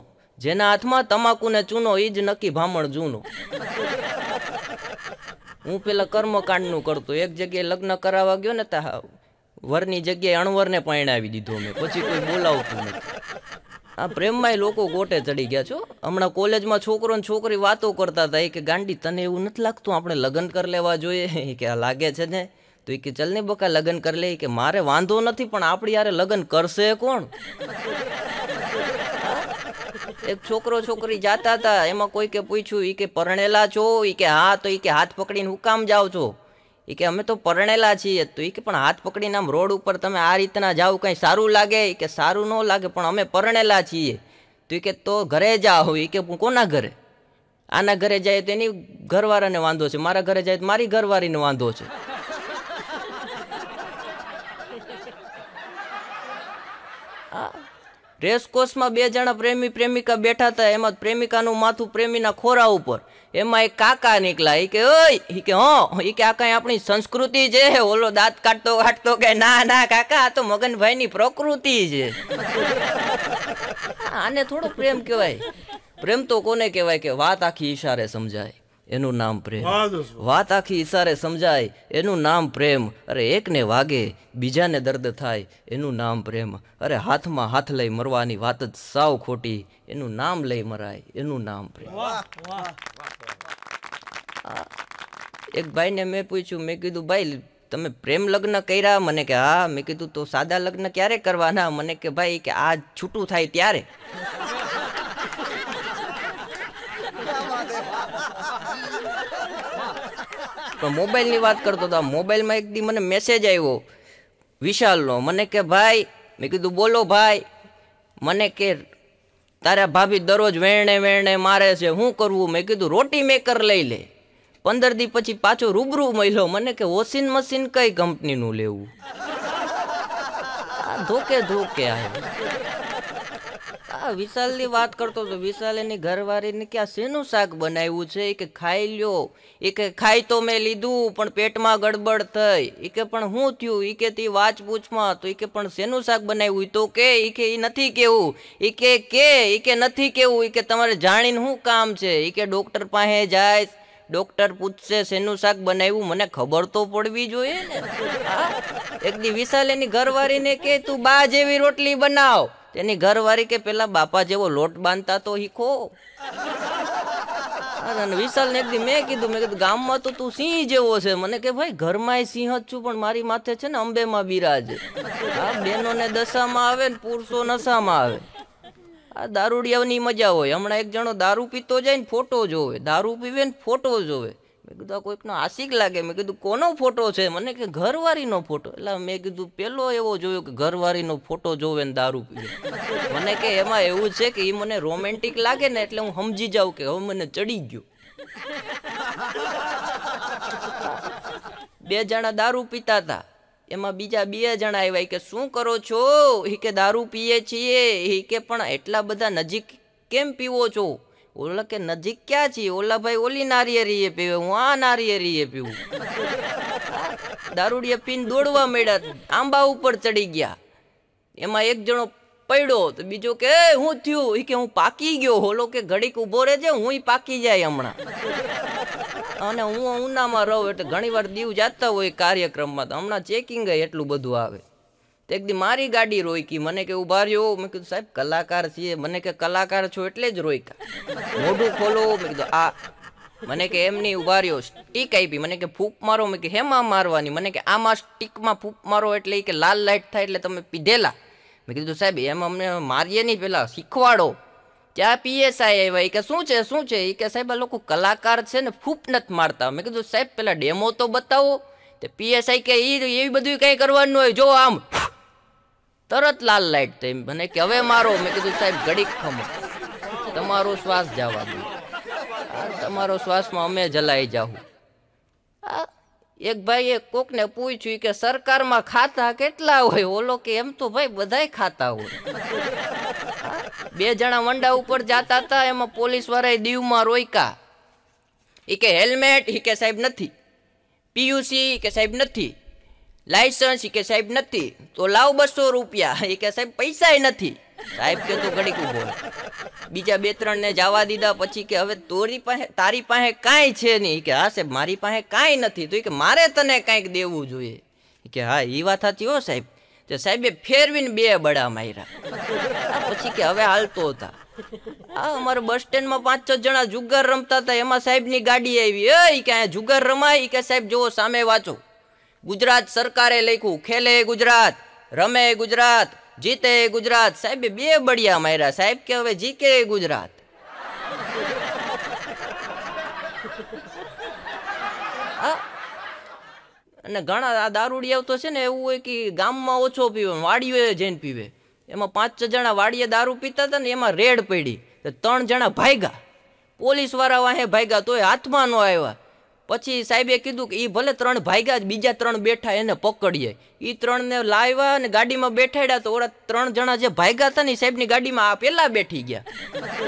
જેના હાથમાં તમાકુને ચૂનો એ જ નક્કી ભામણ જૂનો હું પેલા કર્મકાંડનું કરતો એક જગ્યાએ લગ્ન કરાવવા ગયો ને તા વરની જગ્યાએ અણવરને પરણાવી દીધો મેં પછી કોઈ બોલાવતું નથી આ પ્રેમમાંય લોકો ગોટે ચડી ગયા છો હમણાં કોલેજમાં છોકરો ને છોકરી વાતો કરતા હતા એ કે ગાંડી તને એવું નથી લાગતું આપણે લગ્ન કરી લેવા જોઈએ કે આ લાગે છે ને તો એ કે ચલ ને બકા લગ્ન કરી લે કે મારે વાંધો નથી પણ આપણી યારે લગ્ન કરશે કોણ એક છોકરો છોકરી જાતા હતા એમાં કોઈ કે પૂછ્યું એ કે પરણેલા છો એ કે હા તો એ કે હાથ પકડીને હું કામ જાઓ છો એ કે અમે તો પરણેલા છીએ તો એ કે પણ હાથ પકડીને આમ રોડ ઉપર તમે આ રીતના જાઓ કંઈ સારું લાગે કે સારું ન લાગે પણ અમે પરણેલા છીએ તો એ કે તો ઘરે જાઓ એ કે હું કોના ઘરે આના ઘરે જાય તો એની ઘરવાળાને વાંધો છે મારા ઘરે જાય તો મારી ઘરવાળીને વાંધો છે રેસકોર્સમાં બે જણા પ્રેમી પ્રેમિકા બેઠા હતા એમાં પ્રેમિકાનું માથું પ્રેમીના ખોરા ઉપર એમાં એક કાકા નીકળ્યા એ કે ઓય એ કે હં એ કે આ કાંઈ આપણી સંસ્કૃતિ છે ઓલો દાંત કાઢતો કાઢતો કે ના ના કાકા આ તો મગનભાઈની પ્રકૃતિ છે આને થોડો પ્રેમ કહેવાય પ્રેમ તો કોને કહેવાય કે વાત આખી ઈશારે સમજાય એનું નામ પ્રેમ વાત આખી ઈશારે સમજાય એનું નામ પ્રેમ અરે એકને વાગે બીજાને દર્દ થાય એનું નામ પ્રેમ અરે હાથમાં હાથ લઈ મરવાની વાત જ સાવ ખોટી એનું નામ લઈ મરાય એનું નામ પ્રેમ એક ભાઈને મેં પૂછ્યું મેં કીધું ભાઈ તમે પ્રેમ લગ્ન કર્યા મને કે હા મેં કીધું તો સાદા લગ્ન ક્યારે કરવાના મને કે ભાઈ કે આ છૂટું થાય ત્યારે તો મોબાઈલની વાત કરતો હતો મોબાઈલમાં એક દી મને મેસેજ આવ્યો વિશાલનો મને કે ભાઈ મેં કીધું બોલો ભાઈ મને કે તારા ભાભી દરરોજ વેણે વેણે મારે છે શું કરવું મેં કીધું રોટી મેકર લઈ લે પંદર દી પછી પાછો રૂબરૂ મળ્યો મને કે વોશિંગ મશીન કઈ કંપનીનું લેવું ધોકે ધોકે આવ્યું હા વિશાલની વાત કરતો હતો વિશાલ એની ઘરવાળીને કે આ શેનું શાક બનાવ્યું છે કે ખાઈ લ્યો એ કે ખાઈ તો મેં લીધું પણ પેટમાં ગડબડ થઈ એ કે પણ હું થયું એ કે તે વાચ પૂછમાં તો એ કે પણ શેનું શાક બનાવ્યું તો કે એ કે એ નથી કેવું એ કે કે એ કે નથી કેવું એ કે તમારે જાણીને શું કામ છે એ કે ડૉક્ટર પાસે જાય ડોક્ટર પૂછશે શેનું શાક બનાવ્યું મને ખબર તો પડવી જોઈએ ને એક દી વિશાલ એની ઘરવાળીને કે તું બા જેવી રોટલી બનાવ તેની ઘરવાળી કે પેલા બાપા જેવો લોટ બાંધતા તો હીખો અને વિશાલ ને એકદી મેં કીધું મેં કીધું ગામમાં તો તું સિંહ જેવો છે મને કે ભાઈ ઘરમાં સિંહ જ છું પણ મારી માથે છે ને અંબેમાં બિરાજ આ બહેનોને દશામાં આવે ને પુરુષો નશામાં આવે આ દારૂડિયાની મજા હોય હમણાં એક જણો દારૂ પીતો જાય ને ફોટો જોવે દારૂ પીવે ને ફોટો જોવે મેં કીધું આ કોઈકનો આશિક લાગે મેં કીધું કોનો ફોટો છે મને કે ઘરવાળીનો ફોટો એટલે મેં કીધું પેલો એવો જોયો કે ઘરવાળીનો ફોટો જોવે ને દારૂ પીએ મને કે એમાં એવું છે કે એ મને રોમેન્ટિક લાગે ને એટલે હું સમજી જાઉં કે હવે મને ચડી ગયો બે જણા દારૂ પીતા હતા એમાં બીજા બે જણા આવ્યા કે શું કરો છો એ કે દારૂ પીએ છીએ એ કે પણ એટલા બધા નજીક કેમ પીવો છો ઓલા કે નજીક ક્યાં છે ઓલા ભાઈ ઓલી નારિયેરીએ પીવે હું આ નારિયેરીએ પીવું દારૂડીએ પીને દોડવા મળ્યા આંબા ઉપર ચડી ગયા એમાં એક જણો પડ્યો તો બીજો કે હું થયું એ કે હું પાકી ગયો હોલો કે ઘડીક ઊભો રહે છે હું પાકી જાય હમણાં અને હું ઉનામાં રહું એટલે ઘણીવાર દીવ જતા હોય કાર્યક્રમમાં તો હમણાં ચેકિંગ એટલું બધું આવે એક દી મારી ગાડી રોકી મને કે ઉભા રહ્યો મેં કીધું સાહેબ કલાકાર છીએ મને કે કલાકાર છો એટલે જ રોક્યા મોઢું ખોલો મેં કીધું આ મને કે એમ નહીં ઉભા રહ્યો સ્ટીક આપી મને કે ફૂંક મારો મેં કે આ મારવાની મને કે આમાં સ્ટીકમાં ફૂંક મારો એટલે કે લાલ લાઇટ થાય એટલે તમે પીધેલા મેં કીધું સાહેબ એમ અમને મારીએ નહીં પહેલાં શીખવાડો ત્યાં પીએસઆઈ આવ્યા એ કે શું છે શું છે એ કે સાહેબ આ લોકો કલાકાર છે ને ફૂંક નથી મારતા મેં કીધું સાહેબ પેલા ડેમો તો બતાવો તે પીએસઆઈ કે એ એવી બધું કંઈ કરવાનું હોય જો આમ તરત લાલ લાઈટ થઈ મને કે હવે મારો મેં કીધું સાહેબ ઘડીક ખમો તમારો શ્વાસ જવા દો તમારો શ્વાસમાં અમે જલાઈ જાઉં એક ભાઈ એ કોકને પૂછ્યું કે સરકારમાં ખાતા કેટલા હોય ઓલો કે એમ તો ભાઈ બધાય ખાતા હોય બે જણા વંડા ઉપર જાતા હતા એમાં પોલીસ વાળાએ દીવમાં રોયકા એ કે હેલ્મેટ એ કે સાહેબ નથી પીયુસી કે સાહેબ નથી લાયસન્સ કે સાહેબ નથી તો લાવ બસો રૂપિયા એ કે સાહેબ પૈસા નથી સાહેબ કે તું ઘડીક ઉભો બીજા બે ત્રણ ને જવા દીધા પછી કે હવે તોરી પાસે તારી પાસે કાંઈ છે નહીં કે હા સાહેબ મારી પાસે કાંઈ નથી તો કે મારે તને કાંઈક દેવું જોઈએ કે હા એ વાત હતી હો સાહેબ તો સાહેબે ફેરવીને બે બડા માર્યા પછી કે હવે હાલતો હતા આ અમારે બસ સ્ટેન્ડમાં પાંચ છ જણા જુગાર રમતા હતા એમાં સાહેબની ગાડી આવી એ કે જુગાર રમાય કે સાહેબ જુઓ સામે વાંચો ગુજરાત સરકારે લખ્યું ખેલે ગુજરાત રમે ગુજરાત જીતે ગુજરાત સાહેબ બે બળિયા માર્યા સાહેબ કે હવે જીકે ગુજરાત અને ઘણા આ દારૂડિયાઓ તો છે ને એવું હોય કે ગામમાં ઓછો પીવે વાડીઓએ જઈને પીવે એમાં પાંચ છ જણા વાડીએ દારૂ પીતા હતા ને એમાં રેડ પડી ત્રણ જણા ભાગ્યા પોલીસવાળા વાહે ભાગ્યા તોય હાથમાં ન આવ્યા પછી સાહેબે કીધું કે એ ભલે ત્રણ ભાગ્યા જ બીજા ત્રણ બેઠા એને પકડીએ એ ત્રણને લાવ્યા અને ગાડીમાં બેઠાડ્યા તો ઓરા ત્રણ જણા જે ભાગ્યા હતા ને સાહેબની ગાડીમાં આ પેલા બેઠી ગયા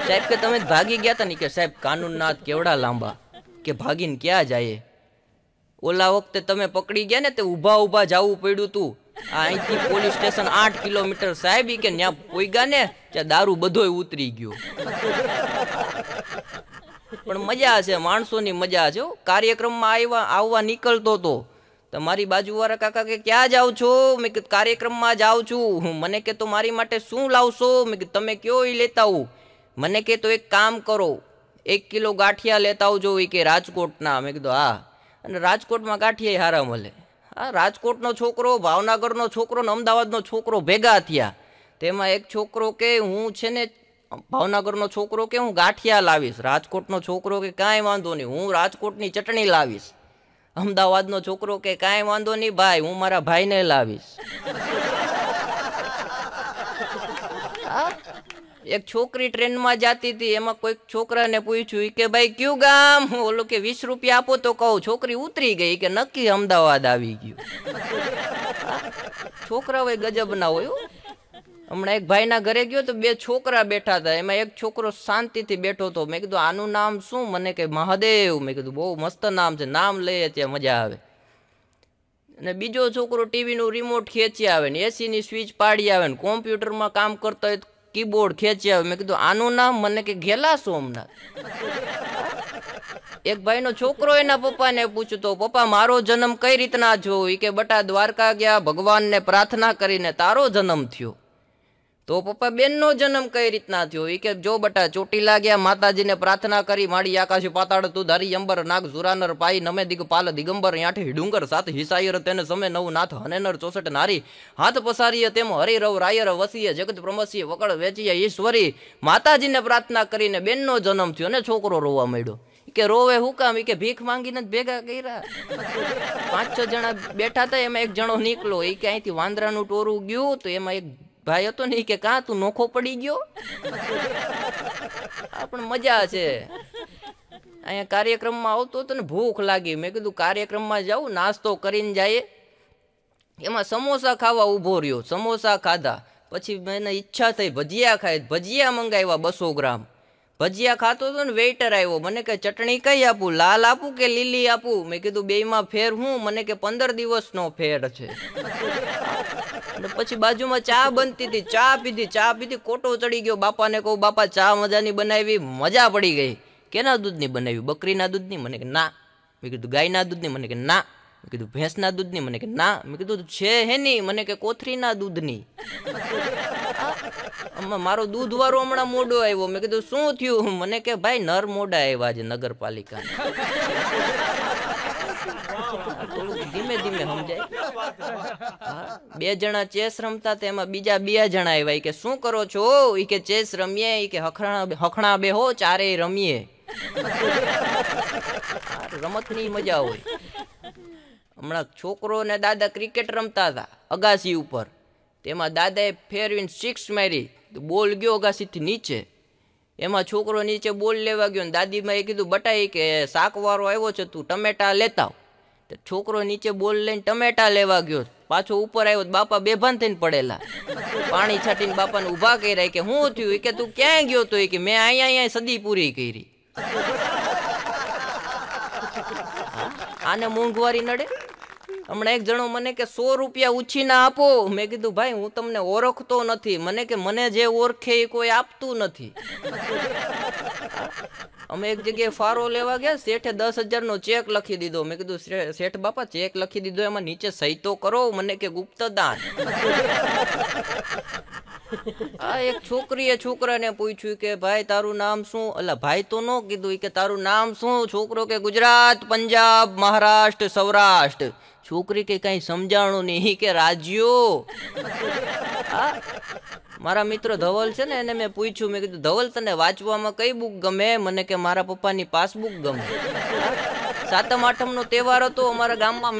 સાહેબ કે તમે ભાગી ગયા હતા ને કે સાહેબ કાનૂનના કેવડા લાંબા કે ભાગીને ક્યાં જાય ઓલા વખતે તમે પકડી ગયા ને તે ઊભા ઊભા જવું પડ્યું તું આ અહીંથી પોલીસ સ્ટેશન આઠ કિલોમીટર સાહેબ કે ત્યાં પોઈ ગયા ને ત્યાં દારૂ બધોય ઉતરી ગયો પણ મજા છે માણસોની મજા છે કાર્યક્રમમાં આવ્યા આવવા નીકળતો તો તમારી બાજુવાળા કાકા કે ક્યાં જાઓ છો મેં કીધું કાર્યક્રમમાં જાઉં છું મને કે તો મારી માટે શું લાવશો મેં કીધું તમે કયો એ લેતા આવું મને કે તો એક કામ કરો એક કિલો ગાંઠિયા લેતા આવજો એ કે રાજકોટના મેં કીધું હા અને રાજકોટમાં ગાંઠિયા હારા મળે હા રાજકોટનો છોકરો ભાવનગરનો છોકરો ને અમદાવાદનો છોકરો ભેગા થયા તેમાં એક છોકરો કે હું છે ને ભાવનગરનો છોકરો કે હું ગાંઠિયા લાવીશ રાજકોટનો છોકરો કે કાંઈ વાંધો નહીં હું રાજકોટની ચટણી લાવીશ અમદાવાદનો છોકરો કે કાંઈ વાંધો નહીં ભાઈ હું મારા ભાઈને લાવીશ એક છોકરી ટ્રેનમાં જતી હતી એમાં કોઈક છોકરાને પૂછ્યું કે ભાઈ કયું ગામ હું ઓલું કે વીસ રૂપિયા આપો તો કહું છોકરી ઉતરી ગઈ કે નક્કી અમદાવાદ આવી ગયું છોકરા હોય ગજબના હોય હમણાં એક ભાઈના ઘરે ગયો તો બે છોકરા બેઠા હતા એમાં એક છોકરો શાંતિથી બેઠો હતો મેં કીધું આનું નામ શું મને કે મહાદેવ મેં કીધું બહુ મસ્ત નામ છે નામ લઈએ ત્યાં મજા આવે અને બીજો છોકરો ટીવીનું રિમોટ ખેંચી આવે ને એસીની સ્વિચ પાડી આવે ને કોમ્પ્યુટરમાં કામ કરતા હોય કીબોર્ડ ખેંચી આવે મેં કીધું આનું નામ મને કે ઘેલા સોમનાથ એક ભાઈનો છોકરો એના પપ્પાને પૂછતો પપ્પા મારો જન્મ કઈ રીતના થયો એ કે બટા દ્વારકા ગયા ભગવાનને પ્રાર્થના કરીને તારો જન્મ થયો તો પપ્પા બેનનો જન્મ કઈ રીતના થયો એ કે જો બટા ચોટી લાગ્યા માતાજીને પ્રાર્થના કરી માડી આકાશ પાતાળ તું ધારી અંબર નાગ ઝુરાનર પાઈ નમે દિગ પાલ દિગંબર યાઠે ડુંગર સાથ હિસાયર તેને સમે નવ નાથ હનેનર ચોસઠ નારી હાથ પસારીએ તેમ હરિરવ રાયર વસીએ જગત પ્રમસીએ વકળ વેચીએ ઈશ્વરી માતાજીને પ્રાર્થના કરીને બેનનો જન્મ થયો ને છોકરો રોવા માંડ્યો કે રોવે હું કામ કે ભીખ માંગીને જ ભેગા કર્યા પાંચ છ જણા બેઠા હતા એમાં એક જણો નીકળો એ કે અહીંથી વાંદરાનું ટોરું ગયું તો એમાં એક ભાઈ હતો ને કે કાં તું નોખો પડી ગયો પણ મજા છે અહીંયા કાર્યક્રમમાં આવતો હતો ને ભૂખ લાગી મેં કીધું કાર્યક્રમમાં જાઉં નાસ્તો કરીને જાય એમાં સમોસા ખાવા ઊભો રહ્યો સમોસા ખાધા પછી મને ઈચ્છા થઈ ભજીયા ખાય ભજીયા મંગાવ્યા બસો ગ્રામ ભજીયા ખાતો હતો ને વેઇટર આવ્યો મને કે ચટણી કઈ આપું લાલ આપું કે લીલી આપું મેં કીધું બે માં ફેર હું મને કે પંદર દિવસનો ફેર છે પછી બાજુમાં ચા બનતી હતી ચા પીધી ચા પીધી કોટો ચડી ગયો બાપાને કહું બાપા ચા મજાની બનાવી મજા પડી ગઈ કેના દૂધની બનાવી બકરીના દૂધની મને કે ના મેં કીધું ગાયના દૂધની મને કે ના મેં કીધું ભેંસના દૂધની મને કે ના મેં કીધું છે હે હેની મને કે કોથરીના દૂધની મારો દૂધ વારો હમણાં મોડો આવ્યો મેં કીધું શું થયું મને કે ભાઈ નર મોડા આવ્યા આજે નગરપાલિકા ધીમે ધીમે સમજાય બે જણા ચેસ રમતા એમાં બીજા બે જણા આવ્યા કે શું કરો છો એ કે ચેસ રમીએ એ કે હખણા બે હો ચારેય રમીએ રમત ની મજા હોય હમણાં છોકરો ને દાદા ક્રિકેટ રમતા હતા અગાસી ઉપર તેમાં દાદાએ ફેરવીને સિક્સ મારી બોલ ગયો અગાસીથી નીચે એમાં છોકરો નીચે બોલ લેવા ગયો ને દાદીમાં એ કીધું બટાઈ કે શાકવાળો આવ્યો છે તું ટમેટા લેતા તો છોકરો નીચે બોલ લઈને ટમેટા લેવા ગયો પાછો ઉપર આવ્યો બાપા બેભાન થઈને પડેલા પાણી છાટીને બાપાને ઊભા કર્યા કે શું થયું કે તું ક્યાંય ગયો તો કે મેં અહીંયા અહીંયા સદી પૂરી કરી આને મોંઘવારી નડે હમણાં એક જણો મને કે સો રૂપિયા ઉછીના આપો મેં કીધું ભાઈ હું તમને ઓળખતો નથી મને કે મને જે ઓળખે એ કોઈ આપતું નથી અમે એક જગ્યાએ ફારો લેવા ગયા શેઠે દસ હજારનો ચેક લખી દીધો મેં કીધું શેઠ બાપા ચેક લખી દીધો એમાં નીચે સહી તો કરો મને કે ગુપ્તદાન આ એક છોકરીએ છોકરાને પૂછ્યું કે ભાઈ તારું નામ શું એટલે ભાઈ તો ન કીધું કે તારું નામ શું છોકરો કે ગુજરાત પંજાબ મહારાષ્ટ્ર સૌરાષ્ટ્ર છોકરી કે કઈ સમજાણું નહીં કે રાજ્યો મારા મિત્ર ધવલ છે ને એને મેં પૂછ્યું મેં કીધું ધવલ તને વાંચવામાં કઈ બુક ગમે મને કે મારા પપ્પાની પાસબુક ગમે સાતમ આઠમનો તહેવાર હતો અમારા ગામમાં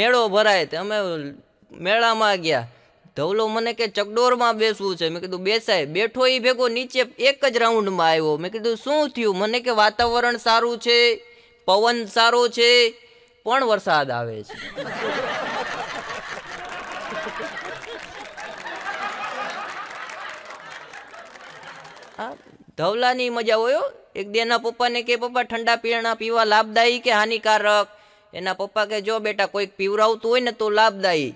મેળો ભરાય તે અમે મેળામાં ગયા ધવલો મને કે ચકડોરમાં બેસવું છે મેં કીધું બેસાય બેઠો એ ભેગો નીચે એક જ રાઉન્ડમાં આવ્યો મેં કીધું શું થયું મને કે વાતાવરણ સારું છે પવન સારો છે પણ વરસાદ આવે છે આ ધવલાની મજા હોય એક દે એના પપ્પાને કે પપ્પા ઠંડા પીણા પીવા લાભદાયી કે હાનિકારક એના પપ્પા કે જો બેટા કોઈક પીવરાવતું હોય ને તો લાભદાયી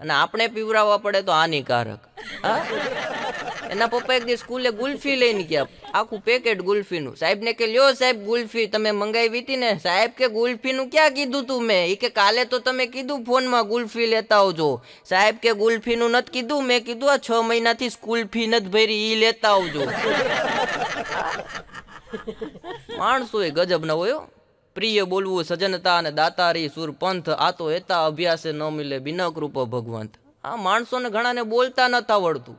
અને આપણે પીવરાવવા પડે તો હાનિકારક હા એના પપ્પા એક દિવસ સ્કૂલે ગુલ્ફી લઈને ગયા આખું પેકેટ ગુલ્ફીનું સાહેબ ને કે લ્યો સાહેબ ગુલ્ફી તમે મંગાવી હતી ને સાહેબ કે ગુલ્ફીનું ક્યાં કીધું તું મેં એ કે કાલે તો તમે કીધું ફોનમાં ગુલ્ફી લેતા આવજો સાહેબ કે ગુલ્ફીનું નથી કીધું મેં કીધું આ છ મહિનાથી સ્કૂલ ફી નથી ભરી એ લેતા આવજો માણસો એ ગજબ ન હોય પ્રિય બોલવું સજનતા અને દાતારી સુરપંથ આ તો એતા અભ્યાસે ન મિલે બિના કૃપા ભગવંત આ માણસોને ઘણાને બોલતા નથી આવડતું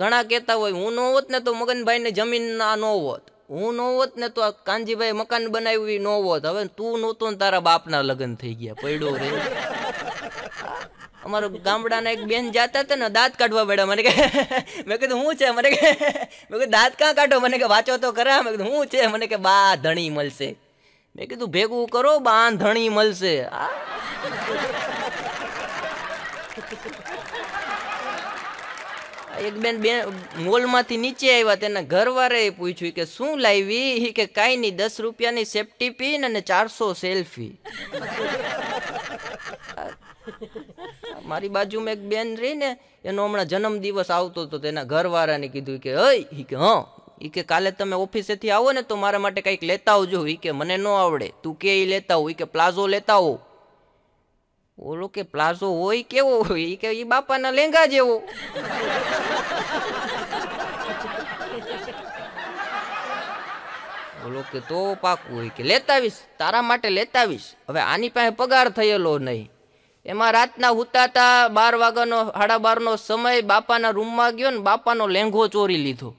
ઘણા કહેતા હોય હું ન હોત ને તો મગનભાઈને જમીન ના ન હોત હું ન હોત ને તો કાનજીભાઈ મકાન બનાવ્યું ન હોત હવે તું નહોતો ને તારા બાપના લગ્ન થઈ ગયા પડ્યો રે અમારા ગામડાના એક બેન જાતા હતા ને દાંત કાઢવા પડ્યા મને કે મેં કીધું શું છે મને કે મેં કીધું દાંત ક્યાં કાઢો મને કે વાંચો તો કરા મેં કીધું શું છે મને કે બા ધણી મળશે મેં કીધું ભેગું કરો બા ધણી મળશે આ એક બેન બે મોલમાંથી નીચે આવ્યા તેના ઘરવાળાએ પૂછ્યું કે શું લાવી કે કાંઈ નહીં દસ રૂપિયાની સેફટી પીન અને ચારસો સેલ્ફી મારી બાજુમાં એક બેન રહી ને એનો હમણાં જન્મદિવસ આવતો હતો તેના ઘરવાળાને કીધું કે હય કે હં એ કે કાલે તમે ઓફિસેથી આવો ને તો મારા માટે કંઈક લેતા આવજો એ કે મને ન આવડે તું કે એ લેતા આવું એ કે પ્લાઝો લેતા આવું ઓલો કે પ્લાઝો હોય કેવો હોય એ કે એ બાપાના લેંગા જેવો ઓલો કે તો પાકું હોય કે લેતા આવીશ તારા માટે લેતા આવીશ હવે આની પાસે પગાર થયેલો નહીં એમાં રાતના ઉતાતા બાર વાગ્યાનો સાડા બારનો સમય બાપાના રૂમમાં ગયો ને બાપાનો લેંઘો ચોરી લીધો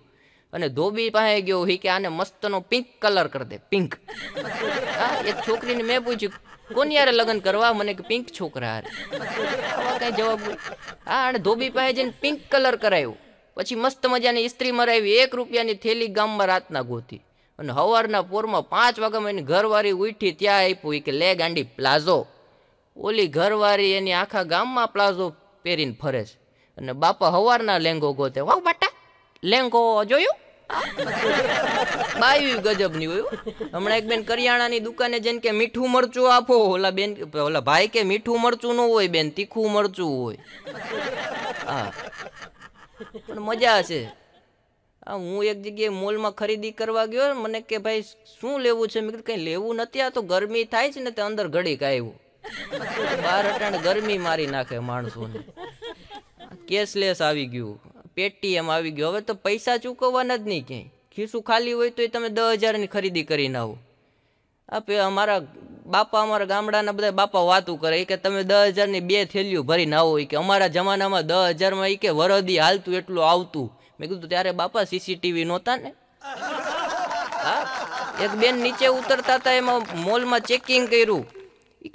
અને ધોબી પાસે ગયો હી કે આને મસ્તનો પિંક કલર કરી દે પિંક હા એક છોકરીને મેં પૂછ્યું કોની યારે લગ્ન કરવા મને કે પિંક છોકરા હારે આવા કાંઈ જવાબ હા અને ધોબી પાસે જઈને પિંક કલર કરાયું પછી મસ્ત મજાની ઇસ્ત્રી મરાવી એક રૂપિયાની થેલી ગામમાં રાતના ગોતી અને હવારના પોરમાં પાંચ વાગ્યામાં એની ઘરવાળી ઉઠી ત્યાં આપ્યું કે લે ગાંડી પ્લાઝો ઓલી ઘરવાળી એની આખા ગામમાં પ્લાઝો પહેરીને ફરે છે અને બાપા હવારના લેંગો ગોતે વાવ બાટા લેંગો જોયું ગજબ ગજબની હોય હમણાં એક બેન કરિયાણાની દુકાને જેમ કે મીઠું મરચું આપો ઓલા બેન ઓલા ભાઈ કે મીઠું મરચું ન હોય બેન તીખું મરચું હોય હા પણ મજા છે આ હું એક જગ્યાએ મોલમાં ખરીદી કરવા ગયો મને કે ભાઈ શું લેવું છે મેં કંઈ લેવું નથી આ તો ગરમી થાય છે ને તે અંદર ઘડીક આવ્યું બાર અટાણે ગરમી મારી નાખે માણસોને કેશલેસ આવી ગયું પેટીએમ આવી ગયો હવે તો પૈસા ચૂકવવાના જ નહીં ક્યાંય ખીસું ખાલી હોય તો એ તમે દસ હજારની ખરીદી કરીને આવો આપે અમારા બાપા અમારા ગામડાના બધા બાપા વાતું કરે કે તમે દસ હજારની બે થેલીઓ ભરીને આવો કે અમારા જમાનામાં દસ હજારમાં એ કે વરદી હાલતું એટલું આવતું મેં કીધું ત્યારે બાપા સીસીટીવી નહોતા ને હા એક બેન નીચે ઉતરતા હતા એમાં મોલમાં ચેકિંગ કર્યું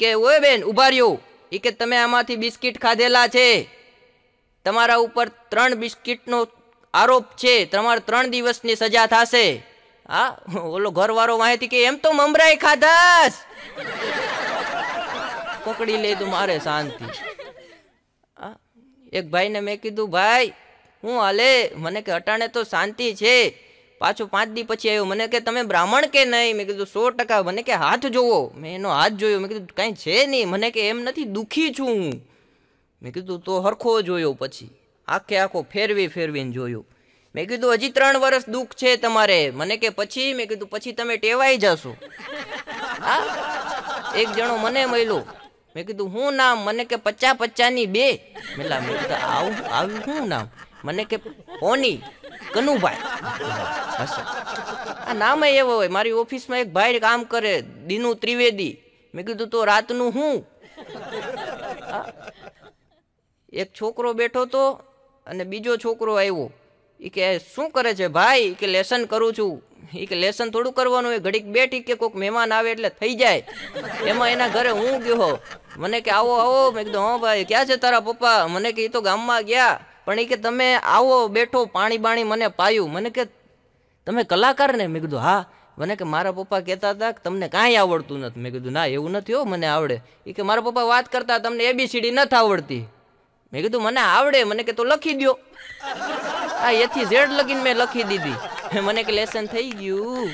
કે ઓય બેન ઉભા રહ્યો એ કે તમે આમાંથી બિસ્કિટ ખાધેલા છે તમારા ઉપર ત્રણ બિસ્કિટનો આરોપ છે તમારે ત્રણ દિવસની સજા થશે હા ઓલો ઘરવાળો માહિતી કે એમ તો મમરાય ખાધાસ પકડી લે તું મારે શાંતિ એક ભાઈને મેં કીધું ભાઈ હું હાલે મને કે અટાણે તો શાંતિ છે પાછો પાંચ દી પછી આવ્યો મને કે તમે બ્રાહ્મણ કે નહીં મેં કીધું સો ટકા મને કે હાથ જોવો મેં એનો હાથ જોયો મેં કીધું કાંઈ છે નહીં મને કે એમ નથી દુઃખી છું હું મેં કીધું તો હરખો જોયો પછી આખે આખો ફેરવી ફેરવીને જોયો મેં કીધું હજી ત્રણ વર્ષ દુઃખ છે તમારે મને કે પછી મેં કીધું પછી તમે ટેવાઈ જશો હા એક જણો મને મળ્યો મેં કીધું હું નામ મને કે પચા પચાની બે મેલા મેં કીધું આવું આવ્યું શું નામ મને કે ઓની કનુભાઈ આ નામ એવો હોય મારી ઓફિસમાં એક ભાઈ કામ કરે દિનુ ત્રિવેદી મેં કીધું તો રાતનું હું એક છોકરો બેઠો તો અને બીજો છોકરો આવ્યો એ કે શું કરે છે ભાઈ કે લેસન કરું છું એ કે લેસન થોડું કરવાનું એ ઘડીક બેઠી કે કોઈક મહેમાન આવે એટલે થઈ જાય એમાં એના ઘરે હું ગયો મને કે આવો આવો મેં કીધું હા ભાઈ ક્યાં છે તારા પપ્પા મને કે એ તો ગામમાં ગયા પણ એ કે તમે આવો બેઠો પાણી બાણી મને પાયું મને કે તમે કલાકાર ને મેં કીધું હા મને કે મારા પપ્પા કહેતા હતા કે તમને કાંઈ આવડતું નથી મેં કીધું ના એવું નથી હો મને આવડે એ કે મારા પપ્પા વાત કરતા તમને એબીસીડી નથી આવડતી મેં કીધું મને આવડે મને કે તો લખી દો આ એથી ઝેડ લગીને મેં લખી દીધી મને કે લેસન થઈ ગયું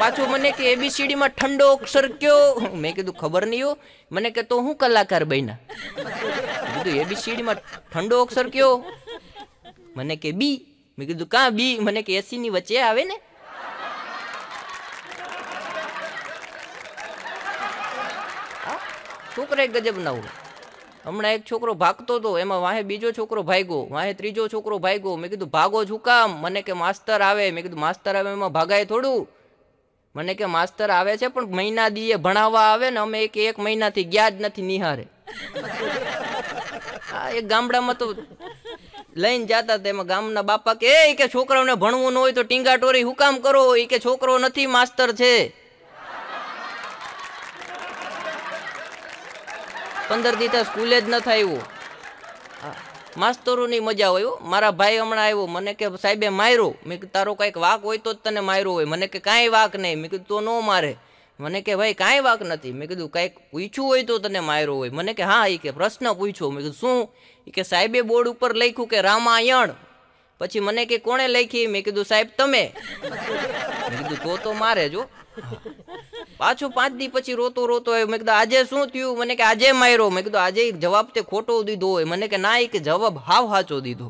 પાછું મને કે એબીસીડી માં ઠંડો અક્ષર કયો મેં કીધું ખબર નહીં હો મને કે તો હું કલાકાર બન્યા કીધું એબીસીડીમાં ઠંડો અક્ષર કયો મને કે બી મેં કીધું કા બી મને કે એસી ની વચ્ચે આવે ને છોકરા ગજબ ના હોય હમણાં એક છોકરો ભાગતો હતો એમાં વાહે બીજો છોકરો ભાગ્યો વાહે ત્રીજો છોકરો ભાગ્યો મેં કીધું ભાગો છું કામ મને કે માસ્તર આવે મેં કીધું માસ્તર આવે એમાં ભાગાય થોડું મને કે માસ્તર આવે છે પણ મહિના દીએ ભણાવવા આવે ને અમે એક એક મહિનાથી ગયા જ નથી નિહારે આ એક ગામડામાં તો લઈને જતા એમાં ગામના બાપા કે એ કે છોકરાઓને ભણવું ન હોય તો ટીંગા ટોરી હુકામ કરો એ કે છોકરો નથી માસ્તર છે પંદર દી સ્કૂલે જ ન થાય માસ્તરોની મજા હોય મારા ભાઈ હમણાં આવ્યો મને કે સાહેબે માર્યો મેં કીધું તારો કંઈક વાક હોય તો જ તને માર્યો હોય મને કે કાંઈ વાક નહીં મેં કીધું તો ન મારે મને કે ભાઈ કાંઈ વાક નથી મેં કીધું કાંઈક પૂછ્યું હોય તો તને માર્યો હોય મને કે હા એ કે પ્રશ્ન પૂછો મેં કીધું શું એ કે સાહેબે બોર્ડ ઉપર લખ્યું કે રામાયણ પછી મને કે કોણે લખી મેં કીધું સાહેબ તમે મેં કીધું તો તો મારે જો પાછો પાંચ દી પછી રોતો રોતો આવ્યો મેં કીધું આજે શું થયું મને કે આજે માર્યો મેં કીધું આજે જવાબ તે ખોટો દીધો હોય મને કે ના એક જવાબ હાવ હાચો દીધો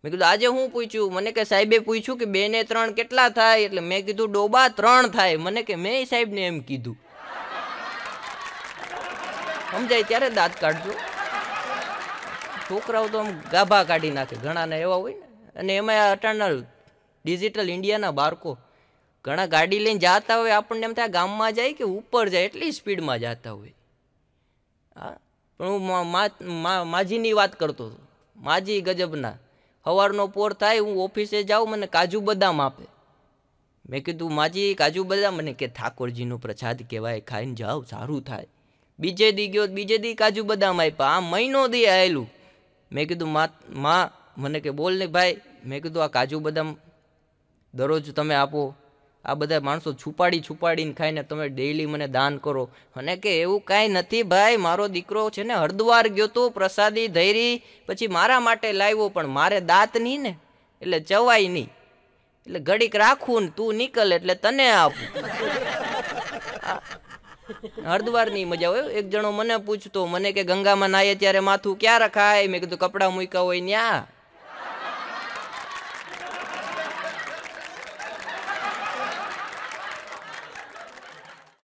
મેં કીધું આજે હું પૂછ્યું મને કે સાહેબે પૂછ્યું કે બે ને ત્રણ કેટલા થાય એટલે મેં કીધું ડોબા ત્રણ થાય મને કે મેં સાહેબને એમ કીધું સમજાય ત્યારે દાંત કાઢજો છોકરાઓ તો આમ ગાભા કાઢી નાખે ઘણાને એવા હોય ને અને એમાં અટાણના ડિજિટલ ઇન્ડિયાના બાળકો ઘણા ગાડી લઈને જતા હોય આપણને એમ થાય ગામમાં જાય કે ઉપર જાય એટલી સ્પીડમાં જતા હોય હા પણ હું માજીની વાત કરતો હતો માજી ગજબના સવારનો પોર થાય હું ઓફિસે જાઉં મને કાજુ બદામ આપે મેં કીધું માજી કાજુ બદામ મને કે ઠાકોરજીનો પ્રસાદ કહેવાય ખાઈને જાઓ સારું થાય બીજે દી ગયો બીજે દી કાજુ બદામ આપ્યા આ મહિનો દી આવેલું મેં કીધું મા મા મને કે બોલ ને ભાઈ મેં કીધું આ કાજુ બદામ દરરોજ તમે આપો આ બધા માણસો છુપાડી છુપાડીને ખાઈને તમે ડેઈલી મને દાન કરો અને કે એવું કાંઈ નથી ભાઈ મારો દીકરો છે ને હરદ્વાર ગયો તો પ્રસાદી ધૈરી પછી મારા માટે લાવ્યો પણ મારે દાંત નહીં ને એટલે ચવાય નહીં એટલે ઘડીક રાખું ને તું નીકળ એટલે તને આપું હરદ્વારની મજા હોય એક જણો મને પૂછતો મને કે ગંગામાં નાહીએ ત્યારે માથું ક્યાં રખાય મેં કીધું કપડાં મૂક્યા હોય ત્યાં